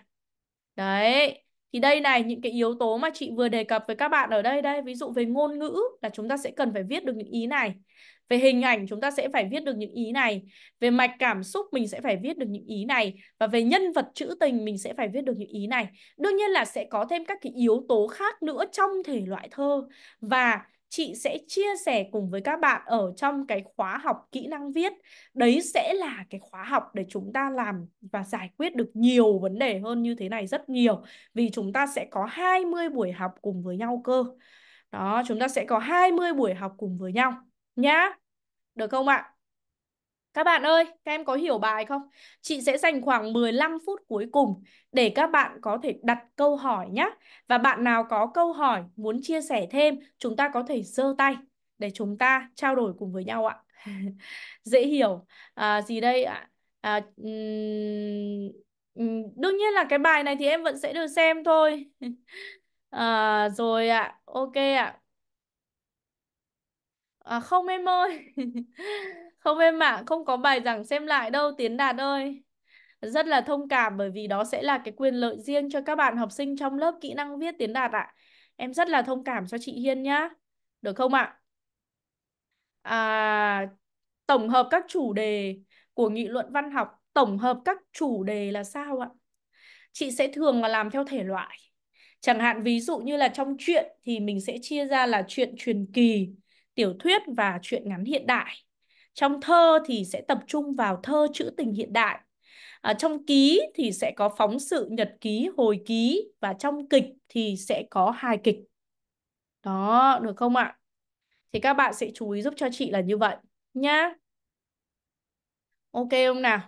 đấy thì đây này, những cái yếu tố mà chị vừa đề cập với các bạn ở đây đây, ví dụ về ngôn ngữ là chúng ta sẽ cần phải viết được những ý này. Về hình ảnh chúng ta sẽ phải viết được những ý này. Về mạch cảm xúc mình sẽ phải viết được những ý này. Và về nhân vật trữ tình mình sẽ phải viết được những ý này. Đương nhiên là sẽ có thêm các cái yếu tố khác nữa trong thể loại thơ. Và chị sẽ chia sẻ cùng với các bạn ở trong cái khóa học kỹ năng viết. Đấy sẽ là cái khóa học để chúng ta làm và giải quyết được nhiều vấn đề hơn như thế này rất nhiều vì chúng ta sẽ có 20 buổi học cùng với nhau cơ. Đó, chúng ta sẽ có 20 buổi học cùng với nhau nhá. Được không ạ? Các bạn ơi, các em có hiểu bài không? Chị sẽ dành khoảng 15 phút cuối cùng để các bạn có thể đặt câu hỏi nhé. Và bạn nào có câu hỏi muốn chia sẻ thêm, chúng ta có thể giơ tay để chúng ta trao đổi cùng với nhau ạ. Dễ hiểu. À, gì đây ạ? À, um, đương nhiên là cái bài này thì em vẫn sẽ được xem thôi. à, rồi ạ, ok ạ. À, không em ơi. Không em ạ, à, không có bài giảng xem lại đâu Tiến Đạt ơi. Rất là thông cảm bởi vì đó sẽ là cái quyền lợi riêng cho các bạn học sinh trong lớp kỹ năng viết Tiến Đạt ạ. À. Em rất là thông cảm cho chị Hiên nhá. Được không ạ? À? à, tổng hợp các chủ đề của nghị luận văn học, tổng hợp các chủ đề là sao ạ? Chị sẽ thường là làm theo thể loại. Chẳng hạn ví dụ như là trong chuyện thì mình sẽ chia ra là chuyện truyền kỳ, tiểu thuyết và chuyện ngắn hiện đại trong thơ thì sẽ tập trung vào thơ trữ tình hiện đại. À, trong ký thì sẽ có phóng sự nhật ký, hồi ký và trong kịch thì sẽ có hài kịch. Đó, được không ạ? Thì các bạn sẽ chú ý giúp cho chị là như vậy nhá. Ok không nào?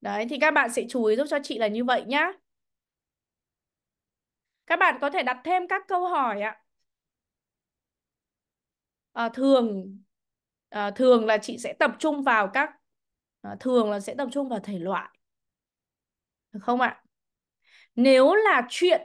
Đấy, thì các bạn sẽ chú ý giúp cho chị là như vậy nhá. Các bạn có thể đặt thêm các câu hỏi ạ. À, thường à, thường là chị sẽ tập trung vào các à, thường là sẽ tập trung vào thể loại được không ạ nếu là chuyện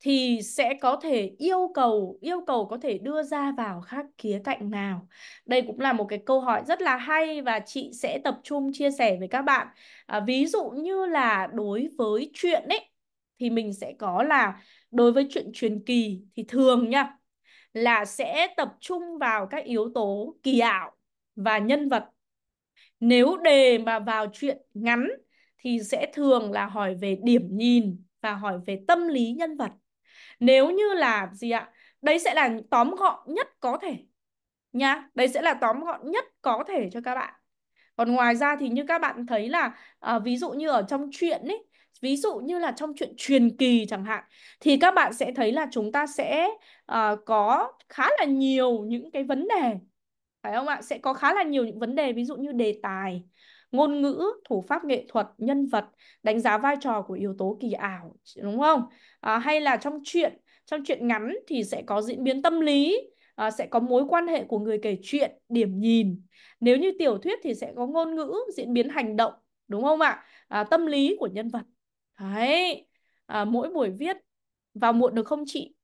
thì sẽ có thể yêu cầu yêu cầu có thể đưa ra vào các khía cạnh nào đây cũng là một cái câu hỏi rất là hay và chị sẽ tập trung chia sẻ với các bạn à, ví dụ như là đối với chuyện ấy thì mình sẽ có là đối với chuyện truyền kỳ thì thường nha là sẽ tập trung vào các yếu tố kỳ ảo và nhân vật. Nếu đề mà vào chuyện ngắn thì sẽ thường là hỏi về điểm nhìn và hỏi về tâm lý nhân vật. Nếu như là gì ạ? Đây sẽ là tóm gọn nhất có thể. Nha, đây sẽ là tóm gọn nhất có thể cho các bạn. Còn ngoài ra thì như các bạn thấy là à, ví dụ như ở trong truyện ấy, ví dụ như là trong chuyện truyền kỳ chẳng hạn thì các bạn sẽ thấy là chúng ta sẽ uh, có khá là nhiều những cái vấn đề phải không ạ sẽ có khá là nhiều những vấn đề ví dụ như đề tài ngôn ngữ thủ pháp nghệ thuật nhân vật đánh giá vai trò của yếu tố kỳ ảo đúng không à, hay là trong chuyện trong chuyện ngắn thì sẽ có diễn biến tâm lý à, sẽ có mối quan hệ của người kể chuyện điểm nhìn nếu như tiểu thuyết thì sẽ có ngôn ngữ diễn biến hành động đúng không ạ à, tâm lý của nhân vật đấy à, mỗi buổi viết vào muộn được không chị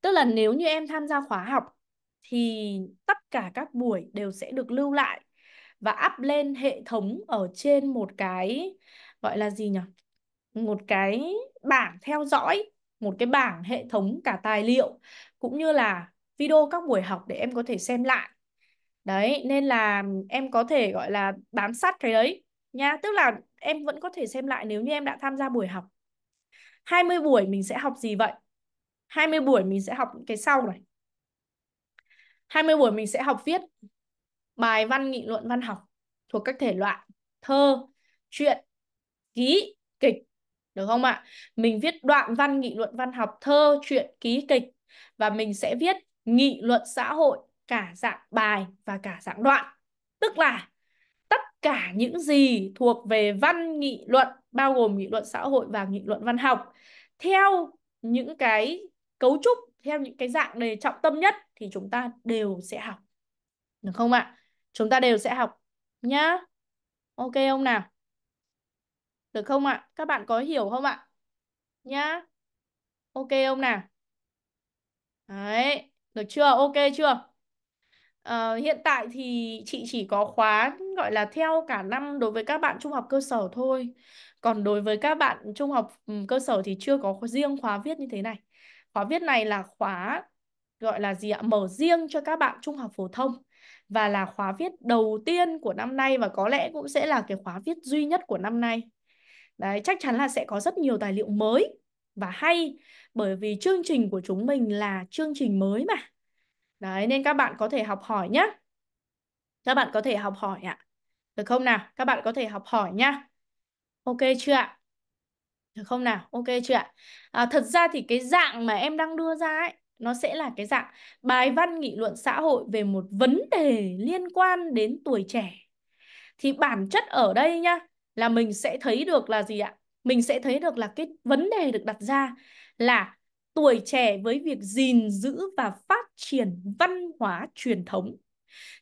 tức là nếu như em tham gia khóa học thì tất cả các buổi đều sẽ được lưu lại và up lên hệ thống ở trên một cái gọi là gì nhỉ? Một cái bảng theo dõi, một cái bảng hệ thống cả tài liệu cũng như là video các buổi học để em có thể xem lại. Đấy, nên là em có thể gọi là bám sát cái đấy nha, tức là em vẫn có thể xem lại nếu như em đã tham gia buổi học. 20 buổi mình sẽ học gì vậy? 20 buổi mình sẽ học cái sau này. 20 buổi mình sẽ học viết bài văn nghị luận văn học thuộc các thể loại thơ, truyện, ký, kịch. Được không ạ? Mình viết đoạn văn nghị luận văn học thơ, truyện, ký, kịch và mình sẽ viết nghị luận xã hội cả dạng bài và cả dạng đoạn. Tức là tất cả những gì thuộc về văn nghị luận bao gồm nghị luận xã hội và nghị luận văn học theo những cái cấu trúc theo những cái dạng đề trọng tâm nhất thì chúng ta đều sẽ học. Được không ạ? Chúng ta đều sẽ học nhá. Ok không nào? Được không ạ? Các bạn có hiểu không ạ? Nhá. Ok không nào? Đấy, được chưa? Ok chưa? À, hiện tại thì chị chỉ có khóa gọi là theo cả năm đối với các bạn trung học cơ sở thôi. Còn đối với các bạn trung học ừ, cơ sở thì chưa có riêng khóa viết như thế này. Khóa viết này là khóa gọi là gì ạ? Mở riêng cho các bạn trung học phổ thông và là khóa viết đầu tiên của năm nay và có lẽ cũng sẽ là cái khóa viết duy nhất của năm nay. Đấy, chắc chắn là sẽ có rất nhiều tài liệu mới và hay bởi vì chương trình của chúng mình là chương trình mới mà. Đấy, nên các bạn có thể học hỏi nhé. Các bạn có thể học hỏi ạ. Được không nào? Các bạn có thể học hỏi nhá. Ok chưa ạ? Được không nào? Ok chưa ạ? À, thật ra thì cái dạng mà em đang đưa ra ấy, nó sẽ là cái dạng bài văn nghị luận xã hội về một vấn đề liên quan đến tuổi trẻ. Thì bản chất ở đây nhá, là mình sẽ thấy được là gì ạ? Mình sẽ thấy được là cái vấn đề được đặt ra là tuổi trẻ với việc gìn giữ và phát triển văn hóa truyền thống.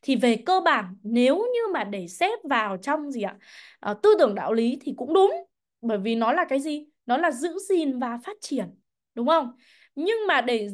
Thì về cơ bản nếu như mà để xếp vào trong gì ạ? À, tư tưởng đạo lý thì cũng đúng bởi vì nó là cái gì nó là giữ gìn và phát triển đúng không nhưng mà để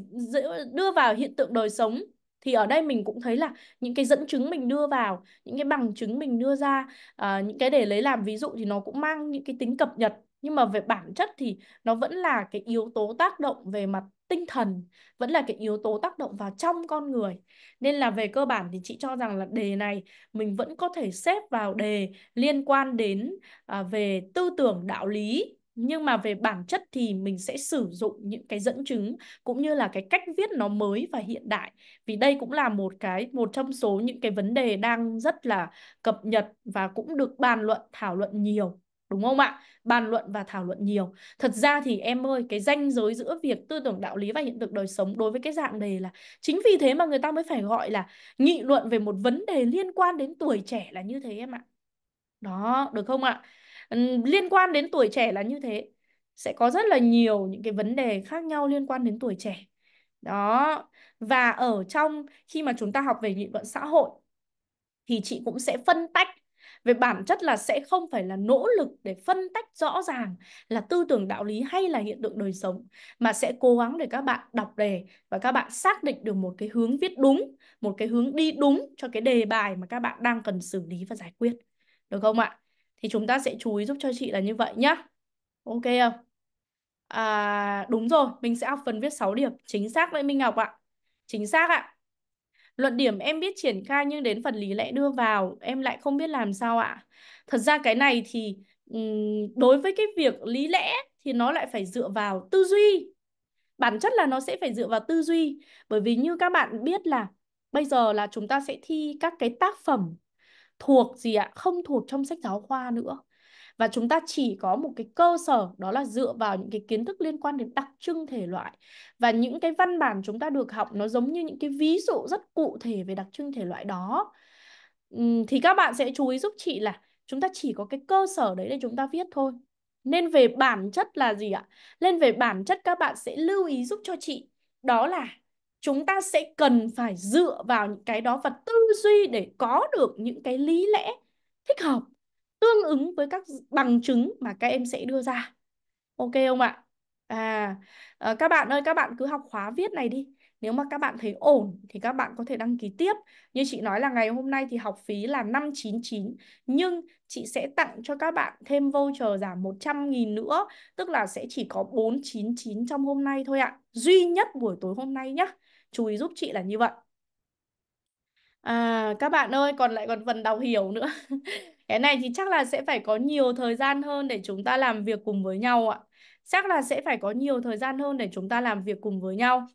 đưa vào hiện tượng đời sống thì ở đây mình cũng thấy là những cái dẫn chứng mình đưa vào những cái bằng chứng mình đưa ra uh, những cái để lấy làm ví dụ thì nó cũng mang những cái tính cập nhật nhưng mà về bản chất thì nó vẫn là cái yếu tố tác động về mặt tinh thần vẫn là cái yếu tố tác động vào trong con người nên là về cơ bản thì chị cho rằng là đề này mình vẫn có thể xếp vào đề liên quan đến à, về tư tưởng đạo lý nhưng mà về bản chất thì mình sẽ sử dụng những cái dẫn chứng cũng như là cái cách viết nó mới và hiện đại vì đây cũng là một cái một trong số những cái vấn đề đang rất là cập nhật và cũng được bàn luận thảo luận nhiều đúng không ạ? Bàn luận và thảo luận nhiều. Thật ra thì em ơi, cái ranh giới giữa việc tư tưởng đạo lý và hiện thực đời sống đối với cái dạng đề là chính vì thế mà người ta mới phải gọi là nghị luận về một vấn đề liên quan đến tuổi trẻ là như thế em ạ. Đó, được không ạ? Liên quan đến tuổi trẻ là như thế. Sẽ có rất là nhiều những cái vấn đề khác nhau liên quan đến tuổi trẻ. Đó, và ở trong khi mà chúng ta học về nghị luận xã hội thì chị cũng sẽ phân tách về bản chất là sẽ không phải là nỗ lực để phân tách rõ ràng là tư tưởng đạo lý hay là hiện tượng đời sống mà sẽ cố gắng để các bạn đọc đề và các bạn xác định được một cái hướng viết đúng một cái hướng đi đúng cho cái đề bài mà các bạn đang cần xử lý và giải quyết được không ạ thì chúng ta sẽ chú ý giúp cho chị là như vậy nhá ok không à, đúng rồi mình sẽ học phần viết 6 điểm chính xác đấy Minh Ngọc ạ chính xác ạ Luận điểm em biết triển khai nhưng đến phần lý lẽ đưa vào em lại không biết làm sao ạ. Thật ra cái này thì đối với cái việc lý lẽ thì nó lại phải dựa vào tư duy. Bản chất là nó sẽ phải dựa vào tư duy bởi vì như các bạn biết là bây giờ là chúng ta sẽ thi các cái tác phẩm thuộc gì ạ? Không thuộc trong sách giáo khoa nữa và chúng ta chỉ có một cái cơ sở đó là dựa vào những cái kiến thức liên quan đến đặc trưng thể loại và những cái văn bản chúng ta được học nó giống như những cái ví dụ rất cụ thể về đặc trưng thể loại đó thì các bạn sẽ chú ý giúp chị là chúng ta chỉ có cái cơ sở đấy để chúng ta viết thôi nên về bản chất là gì ạ nên về bản chất các bạn sẽ lưu ý giúp cho chị đó là chúng ta sẽ cần phải dựa vào những cái đó và tư duy để có được những cái lý lẽ thích hợp tương ứng với các bằng chứng mà các em sẽ đưa ra. Ok không ạ? À, ờ, các bạn ơi các bạn cứ học khóa viết này đi. Nếu mà các bạn thấy ổn thì các bạn có thể đăng ký tiếp. Như chị nói là ngày hôm nay thì học phí là 599 nhưng chị sẽ tặng cho các bạn thêm voucher giảm 100 nghìn nữa, tức là sẽ chỉ có 499 trong hôm nay thôi ạ. Duy nhất buổi tối hôm nay nhé. Chú ý giúp chị là như vậy. À các bạn ơi, còn lại còn phần đọc hiểu nữa. Cái này thì chắc là sẽ phải có nhiều thời gian hơn để chúng ta làm việc cùng với nhau ạ. Chắc là sẽ phải có nhiều thời gian hơn để chúng ta làm việc cùng với nhau.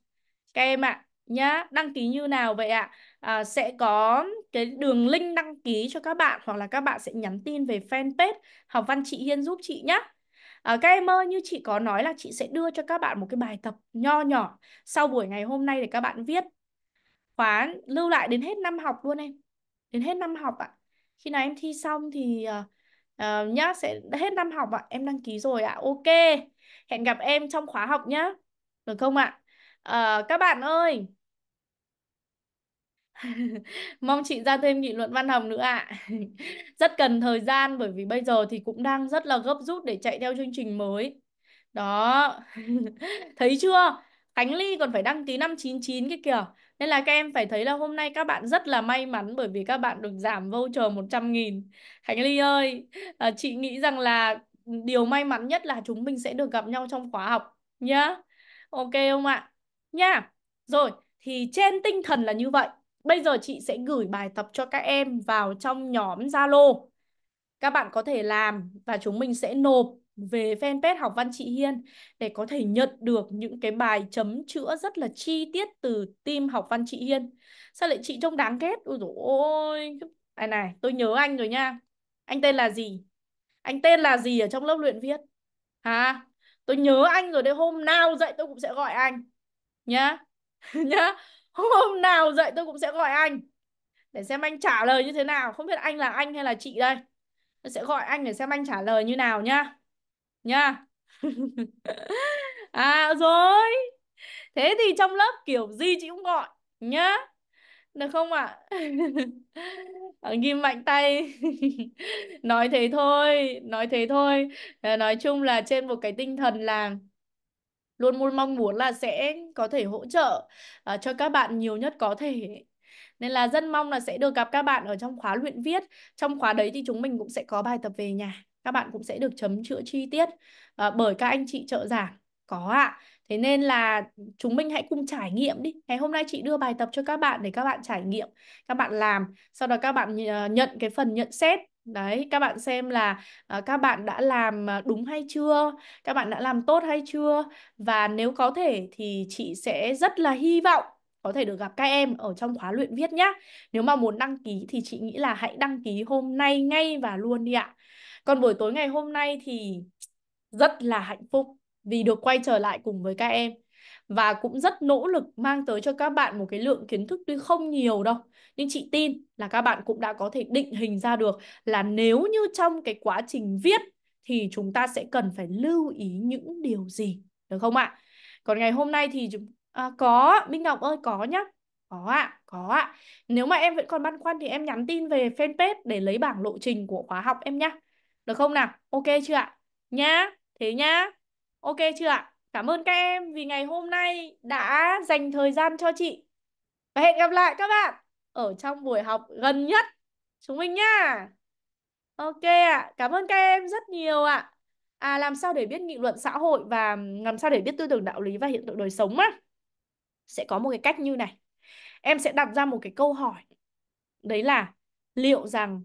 Các em ạ, nhá, đăng ký như nào vậy ạ? À, sẽ có cái đường link đăng ký cho các bạn hoặc là các bạn sẽ nhắn tin về fanpage Học văn chị Hiên giúp chị nhé. À, các em ơi, như chị có nói là chị sẽ đưa cho các bạn một cái bài tập nho nhỏ sau buổi ngày hôm nay để các bạn viết. Khóa lưu lại đến hết năm học luôn em. Đến hết năm học ạ. À khi nào em thi xong thì uh, nhá sẽ hết năm học ạ em đăng ký rồi ạ ok hẹn gặp em trong khóa học nhá được không ạ uh, các bạn ơi mong chị ra thêm nghị luận văn học nữa ạ rất cần thời gian bởi vì bây giờ thì cũng đang rất là gấp rút để chạy theo chương trình mới đó thấy chưa Khánh Ly còn phải đăng ký năm 99 cái kìa nên là các em phải thấy là hôm nay các bạn rất là may mắn bởi vì các bạn được giảm voucher 100 nghìn. Khánh Ly ơi, à, chị nghĩ rằng là điều may mắn nhất là chúng mình sẽ được gặp nhau trong khóa học nhá. Ok không ạ? Nha. Rồi, thì trên tinh thần là như vậy. Bây giờ chị sẽ gửi bài tập cho các em vào trong nhóm Zalo. Các bạn có thể làm và chúng mình sẽ nộp về fanpage học văn chị Hiên để có thể nhận được những cái bài chấm chữa rất là chi tiết từ team học văn chị Hiên. Sao lại chị trông đáng ghét? Ôi dồi ôi. Này này, tôi nhớ anh rồi nha. Anh tên là gì? Anh tên là gì ở trong lớp luyện viết? Hả? Tôi nhớ anh rồi đấy, hôm nào dậy tôi cũng sẽ gọi anh. Nhá. Nhá. Hôm nào dậy tôi cũng sẽ gọi anh. Để xem anh trả lời như thế nào, không biết anh là anh hay là chị đây. Tôi sẽ gọi anh để xem anh trả lời như nào nhá nha à rồi thế thì trong lớp kiểu gì chị cũng gọi nhá được không ạ à? Ờ, ghim mạnh tay nói thế thôi nói thế thôi ờ, nói chung là trên một cái tinh thần là luôn luôn mong muốn là sẽ có thể hỗ trợ uh, cho các bạn nhiều nhất có thể nên là rất mong là sẽ được gặp các bạn ở trong khóa luyện viết trong khóa đấy thì chúng mình cũng sẽ có bài tập về nhà các bạn cũng sẽ được chấm chữa chi tiết à, bởi các anh chị trợ giảng có ạ à. thế nên là chúng mình hãy cùng trải nghiệm đi ngày hôm nay chị đưa bài tập cho các bạn để các bạn trải nghiệm các bạn làm sau đó các bạn ờ, nhận cái phần nhận xét Đấy, các bạn xem là uh, các bạn đã làm đúng hay chưa, các bạn đã làm tốt hay chưa và nếu có thể thì chị sẽ rất là hy vọng có thể được gặp các em ở trong khóa luyện viết nhé. Nếu mà muốn đăng ký thì chị nghĩ là hãy đăng ký hôm nay ngay và luôn đi ạ. Còn buổi tối ngày hôm nay thì rất là hạnh phúc vì được quay trở lại cùng với các em và cũng rất nỗ lực mang tới cho các bạn một cái lượng kiến thức tuy không nhiều đâu nhưng chị tin là các bạn cũng đã có thể định hình ra được là nếu như trong cái quá trình viết thì chúng ta sẽ cần phải lưu ý những điều gì được không ạ còn ngày hôm nay thì chúng à, có minh ngọc ơi có nhá có ạ có ạ nếu mà em vẫn còn băn khoăn thì em nhắn tin về fanpage để lấy bảng lộ trình của khóa học em nhá được không nào? Ok chưa ạ? Nhá, thế nhá. Ok chưa ạ? Cảm ơn các em vì ngày hôm nay đã dành thời gian cho chị. Và hẹn gặp lại các bạn ở trong buổi học gần nhất chúng mình nhá. Ok ạ, à. cảm ơn các em rất nhiều ạ. À. à làm sao để biết nghị luận xã hội và làm sao để biết tư tưởng đạo lý và hiện tượng đời sống á? Sẽ có một cái cách như này. Em sẽ đặt ra một cái câu hỏi. Đấy là liệu rằng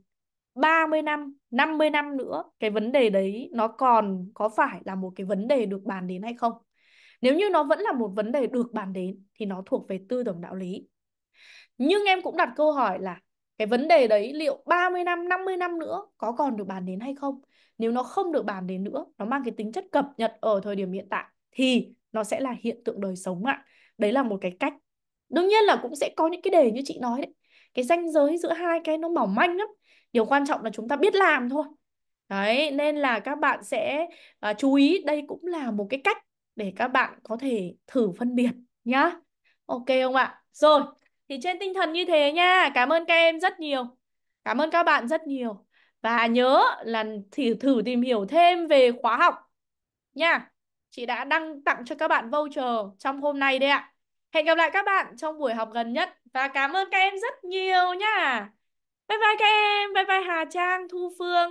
30 năm, 50 năm nữa cái vấn đề đấy nó còn có phải là một cái vấn đề được bàn đến hay không? Nếu như nó vẫn là một vấn đề được bàn đến thì nó thuộc về tư tưởng đạo lý. Nhưng em cũng đặt câu hỏi là cái vấn đề đấy liệu 30 năm, 50 năm nữa có còn được bàn đến hay không? Nếu nó không được bàn đến nữa, nó mang cái tính chất cập nhật ở thời điểm hiện tại thì nó sẽ là hiện tượng đời sống ạ. Đấy là một cái cách. Đương nhiên là cũng sẽ có những cái đề như chị nói đấy. Cái ranh giới giữa hai cái nó mỏng manh lắm điều quan trọng là chúng ta biết làm thôi đấy nên là các bạn sẽ uh, chú ý đây cũng là một cái cách để các bạn có thể thử phân biệt nhá ok không ạ rồi thì trên tinh thần như thế nha cảm ơn các em rất nhiều cảm ơn các bạn rất nhiều và nhớ là thử thử tìm hiểu thêm về khóa học nha chị đã đăng tặng cho các bạn voucher trong hôm nay đây ạ hẹn gặp lại các bạn trong buổi học gần nhất và cảm ơn các em rất nhiều nha Bye bye các em, bye bye Hà Trang, Thu Phương.